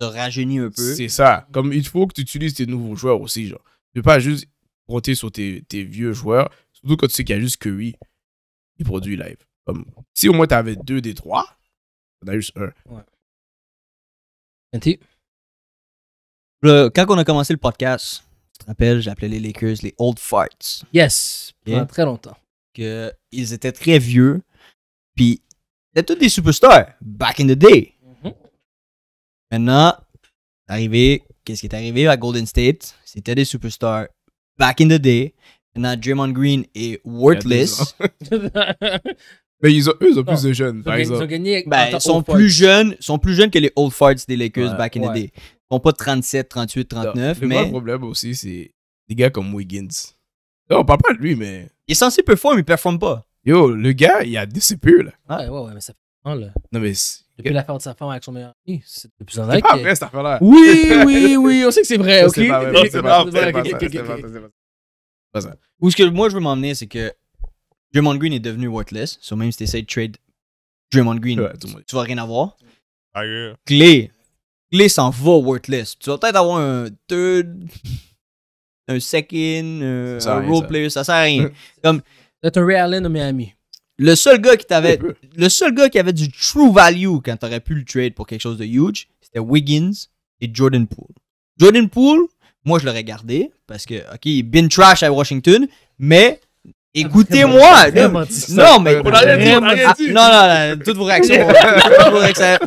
De rajeunir un peu. C'est ça. Comme il faut que tu utilises tes nouveaux joueurs aussi, genre. Tu pas juste compter sur tes, tes, vieux joueurs, surtout quand tu sais qu'il y a juste que lui il produit live si au moins t'avais deux des trois, t'en as juste un. Le, quand on a commencé le podcast, je te rappelles, j'appelais les Lakers les Old Farts. Yes, pendant très longtemps. Que, ils étaient très vieux, puis c'était tous des superstars, back in the day. Mhm. Maintenant, arrivé, qu'est-ce qui est arrivé à Golden State? C'était des superstars, back in the day. Maintenant, Draymond Green est worthless. Mais ils ont, eux, ils ont plus de jeunes, ils ont gagné. Ben, ils sont plus jeunes, sont plus jeunes que les old farts des Lakers back in the day. Ils sont pas 37, 38, 39. mais le problème aussi, c'est des gars comme Wiggins. Non, on parle pas de lui, mais. Il est censé performer, mais il performe pas. Yo, le gars, il a décepé, là. Ouais, ouais, ouais, mais ça fait là. Non, mais. Depuis l'affaire de sa femme avec son meilleur ami, c'est de plus en C'est vrai, là Oui, oui, oui, on sait que c'est vrai, ok? C'est pas Où ce que moi, je veux m'emmener, c'est que Draymond Green est devenu worthless. So même si tu essaies de trade Draymond Green, tu, tu vas rien avoir. Ah, Clay Clé. s'en va worthless. Tu vas peut-être avoir un third, un second, un role player. Ça sert à rien. C'est un Ray Allen de Miami. Le seul gars qui avait du true value quand t'aurais pu le trade pour quelque chose de huge, c'était Wiggins et Jordan Poole. Jordan Poole, moi je l'aurais gardé parce que, ok, il been trash à Washington, mais ah, Écoutez-moi! Non, mais. On ah, Non, non, toutes vos réactions.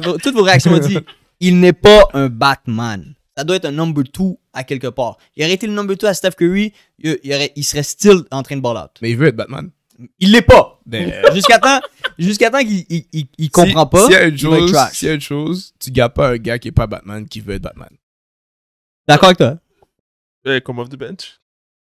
toutes, vos réactions dit il n'est pas un Batman. Ça doit être un number two à quelque part. Il aurait été le number two à Steph Curry, euh, il, serait still en train de ball out. Mais il veut être Batman. Il l'est pas. Euh, jusqu'à temps, temps qu'il il, comprend pas. S'il y, une chose, y a une chose, tu gardes pas un gars qui est pas Batman qui veut être Batman. D'accord avec toi? Euh, come off the bench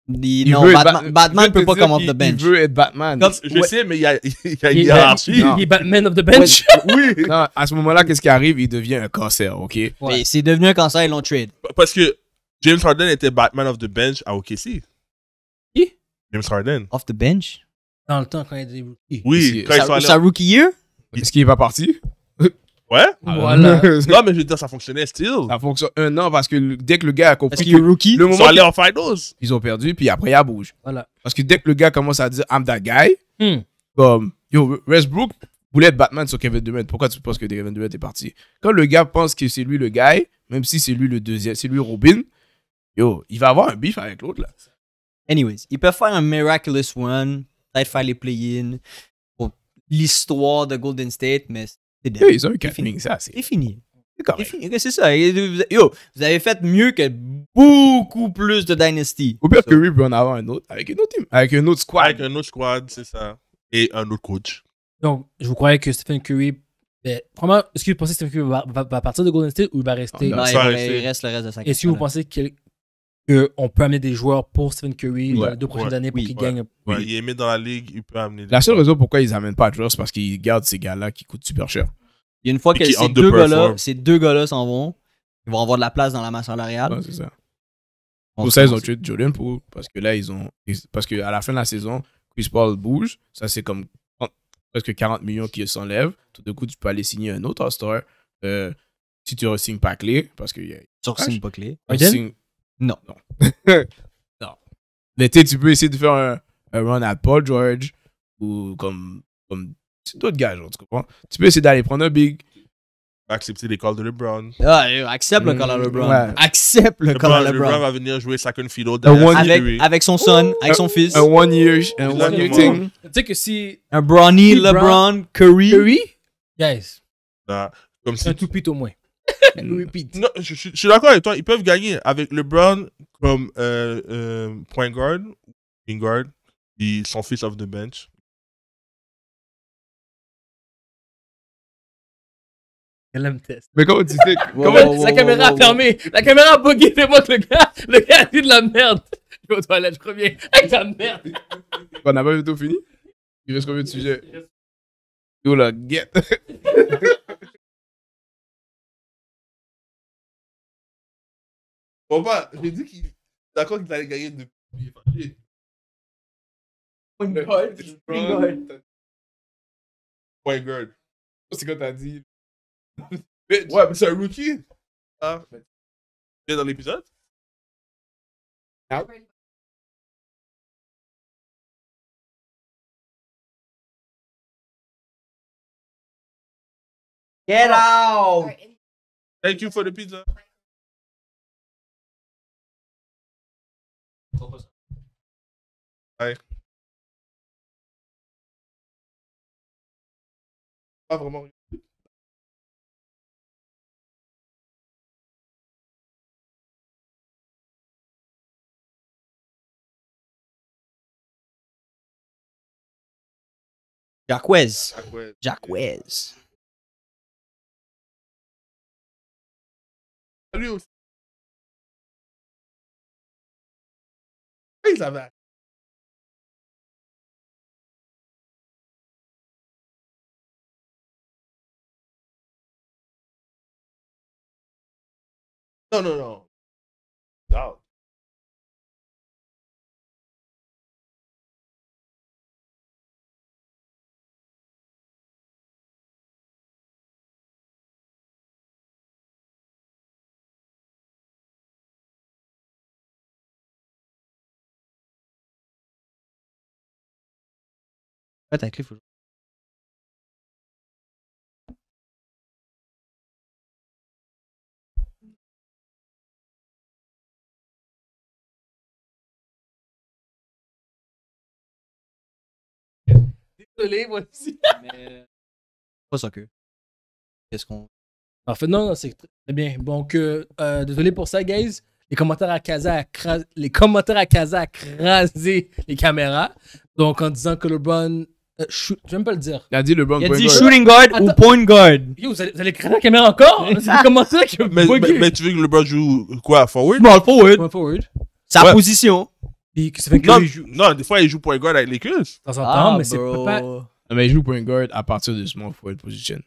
non, Batman, Batman peut pas come off the bench. Il veut être Batman. je sais, mais il y a, a une hiérarchie. il est Batman of the bench. oui. à ce moment-là, qu'est-ce qui arrive Il devient un cancer, ok C'est devenu un cancer, et long trade. Parce que James Harden était Batman of the bench à OKC. Qui James Harden. Off the bench Dans le temps, quand il était rookie. Oui, quand il sa rookie year Est-ce qu'il n'est pas parti Ouais. Voilà. non, mais je veux dire, ça fonctionnait still. Ça fonctionne un euh, an parce que dès que le gars a compris que rookie, le moment sont en finals. ils ont perdu, puis après, il bouge. Voilà. Parce que dès que le gars commence à dire I'm that guy, comme yo, Westbrook voulait être Batman sur Kevin Durant. Pourquoi tu penses que Kevin Durant est parti Quand le gars pense que c'est lui le guy, même si c'est lui le deuxième, c'est lui Robin, yo, il va avoir un beef avec l'autre là. Anyways, il peuvent faire un Miraculous One, peut-être faire les play-in l'histoire de Golden State, mais ils ont eu c'est fini. C'est fini. C'est ça. Yo, vous avez fait mieux que beaucoup plus de Dynasty. Au pire, Curry peut en avoir un autre avec une autre team, avec un autre squad. Avec un autre squad, c'est ça. Et un autre coach. Donc, je vous croyais que Stephen Curry. mais ben, vraiment, est-ce que vous pensez que Stephen Curry va, partir de Golden State ou il va rester Non, il, reste le reste de sa carrière. Est-ce que vous pensez que on peut amener des joueurs pour Stephen Curry les deux prochaines années pour qu'il gagne. Il est mis dans la ligue, il peut amener. la seule raison pourquoi ils n'amènent pas joueurs, c'est parce qu'ils gardent ces gars-là qui coûtent super cher. Il y a une fois que ces deux, gars-là, ces deux gars-là s'en vont, ils vont avoir de la place dans la masse salariale. c'est ça. pour ça, ils ont tué Jordan pour, parce que là, ils ont. Parce qu'à la fin de la saison, Chris Paul bouge. Ça, c'est comme presque 40 millions qui s'enlèvent. Tout de coup, tu peux aller signer un autre All-Star. Euh, si tu ne signes pas clé, parce que. Tu ne signes pas clé. Non. Non. non. Mais tu tu peux essayer de faire un, run à Paul George ou comme, comme d'autres gars, genre, tu comprends? Tu peux essayer d'aller prendre un big. Accepter les calls de LeBron. Ah, accepte le call à mm, LeBron. Accepte le, call à LeBron. LeBron va venir jouer second fiddle avec, avec son son, avec son fils. Un, one year, Tu sais que si. Un Brawny, LeBron, Curry. Curry? Bah, comme si... Un tout pit au moins. Non, je, suis d'accord avec toi. Ils peuvent gagner avec LeBron comme euh, euh, point guard, wing guard, et son fils off the bench. Test. Mais comment tu sais comment... caméra a fermé. La caméra a bugué. Fais moi que le gars, le gars a dit de la merde. Je vais aux toilettes, je reviens. Avec la merde. On n'a pas tout fini? Il reste combien de sujets? Yo la guette. Bon, pas, j'ai dit qu'il. D'accord qu'il allait gagner depuis. Point guard. Point guard. Point guard. C'est quoi t'as dit? ouais, mais c'est un rookie. Ah, bien dans l'épisode? Ah. Get oh. out! Thank you for the pizza. Ouais. Pas vraiment. Jacquez. Jacques Jacquez. Lui aussi. Please have that. No, no, no. No, vous. Désolé, moi aussi. Mais... Euh, pas que... Qu'est-ce qu'on. fait, Non, non, c'est très bien. Donc, euh, euh, désolé pour ça, guys. Les commentaires à casa a les commentaires à Kaza crasé les caméras. Donc, en disant que le LeBron euh, je vais pas le dire. Il a dit le Il a dit shooting guard ou point guard. Yo, vous allez, la caméra encore? C'est comment ça que mais, mais, tu veux que LeBron joue quoi? Forward? Small forward. Small forward. Sa position. Puis, fait non, joue... non, des fois, il joue point guard avec les De temps en temps, ah, mais c'est pas... Non, mais il joue point guard à partir de moment forward position.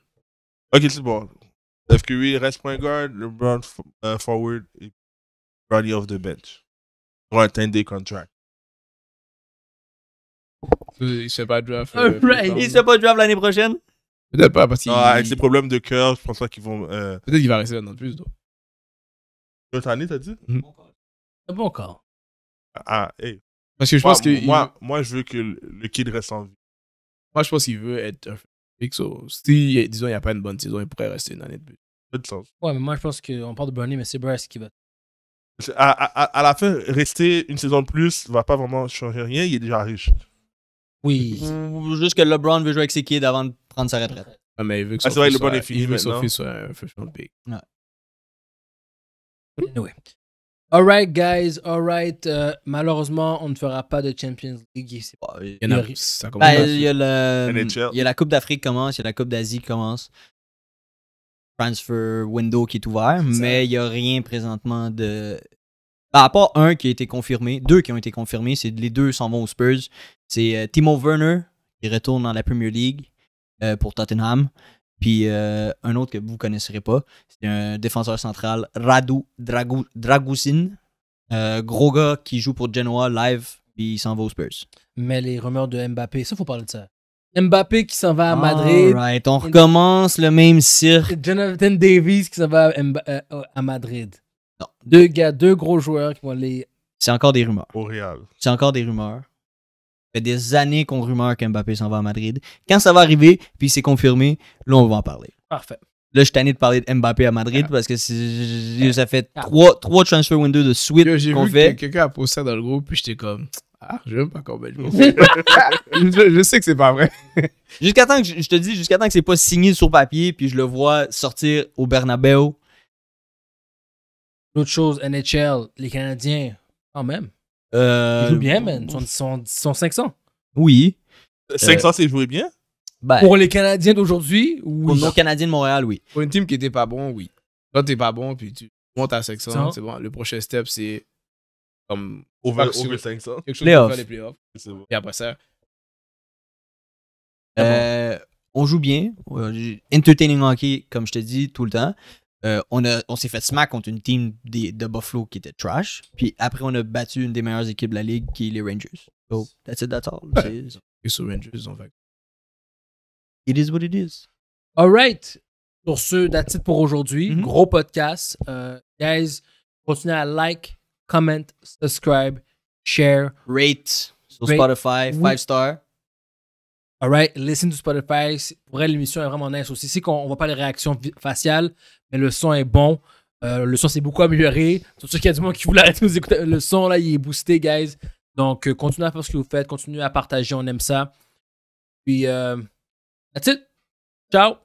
OK, c'est bon. Steph Curry reste point guard, LeBron uh, forward et Bradley off the bench. Pour un 10-day contract. Euh, il se fait pas draft. Euh, il se pas draft l'année prochaine? Peut-être pas, parce qu'il. Ah, avec ses problèmes de cœur, je pense pas qu'ils vont. Euh, Peut-être qu'il va rester là de plus, L'autre année, t'as dit? Mm bon encore. Ah, ah, hey. Parce que je moi, pense que. Moi, moi, je veux que le kid reste en vie. Moi, je pense qu'il veut être un Si, disons, il n'y a pas une bonne saison, il pourrait rester une année de plus. du sens. Ouais, mais moi, je pense qu'on parle de Bernie, mais c'est Bryce qui va. À, à, la fin, rester une saison de plus ne va pas vraiment changer rien, il est déjà riche. Oui. Juste que LeBron veut jouer avec ses kids avant de prendre sa retraite. Ah mais il veut que ah, LeBron fini. Il veut Sophie soit un freshman big. Ouais. Anyway. Alright, guys, alright. Euh, malheureusement, on ne fera pas de Champions League. ici. il y, en a, ben, il, y a la Coupe d'Afrique qui commence, il y a la Coupe d'Asie qui commence. Transfer window qui est ouvert, mais il n'y a rien présentement de ben, à part un qui a été confirmé, deux qui ont été confirmés, c'est les deux s'en vont aux Spurs. C'est euh, Timo Werner qui retourne dans la Premier League euh, pour Tottenham. Puis euh, un autre que vous ne connaisserez pas, c'est un défenseur central, Radu Dragu Dragusin. gros gars qui joue pour Genoa live, puis il s'en va aux Spurs. Mais les rumeurs de Mbappé, ça, faut parler de ça. Mbappé qui s'en va à Madrid. on recommence le même cirque. Jonathan Davies qui s'en va à Madrid. Deux gars, deux gros joueurs qui vont aller. C'est encore des rumeurs. Au Real. C'est encore des rumeurs. Ça fait des années qu'on rumeur qu'Mbappé s'en va à Madrid. Quand ça va arriver, puis c'est confirmé, là, on va en parler. Parfait. Là, je suis tanné de parler de Mbappé à Madrid ah. parce que ça fait ah. trois, transfer windows de suite qu'on fait. Quelqu'un a posé ça dans le groupe, puis j'étais comme. Ah, je veux pas combien je, je sais que c'est pas vrai. jusqu'à temps que je, te dis, jusqu'à temps que c'est pas signé sur papier, puis je le vois sortir au Bernabeu L'autre chose, NHL, les Canadiens, quand ah, même. Euh, ils jouent bien, mais Ils sont, 500. Oui. 500, euh, euh, c'est jouer bien? Ben, pour les Canadiens d'aujourd'hui, ou Pour Canadiens de Montréal, oui. Pour une team qui n'était pas bon, oui. Quand t'es pas bon, puis tu montes à 500, c'est bon. Le prochain step, c'est comme over, 500. Quelque chose les playoffs. Et après ça. on joue bien. Entertaining hockey, comme je te dis, tout le temps. Euh, on, a, on s'est fait smack contre une team des, de Buffalo qui était trash. Puis après, on a battu une des meilleures équipes de la ligue qui est les Rangers. So, that's it, that's all. Et sur Rangers, en fait. It is what it is. All right. Sur ce, that's it pour aujourd'hui. Mm-hmm. Gros podcast. Euh, guys, continuez à like, comment, subscribe, share. Rate sur Spotify, 5 star. stars. All right. Listen to Spotify. Pour elle, l'émission est vraiment nice aussi. C'est qu'on ne voit pas les réactions faciales, mais le son est bon. Euh, le son s'est beaucoup amélioré. Surtout qu'il y a du monde qui voulait arrêter de nous écouter. Le son, là, il est boosté, guys. Donc, euh, continuez à faire ce que vous faites. Continuez à partager. On aime ça. Puis, euh, that's it. Ciao.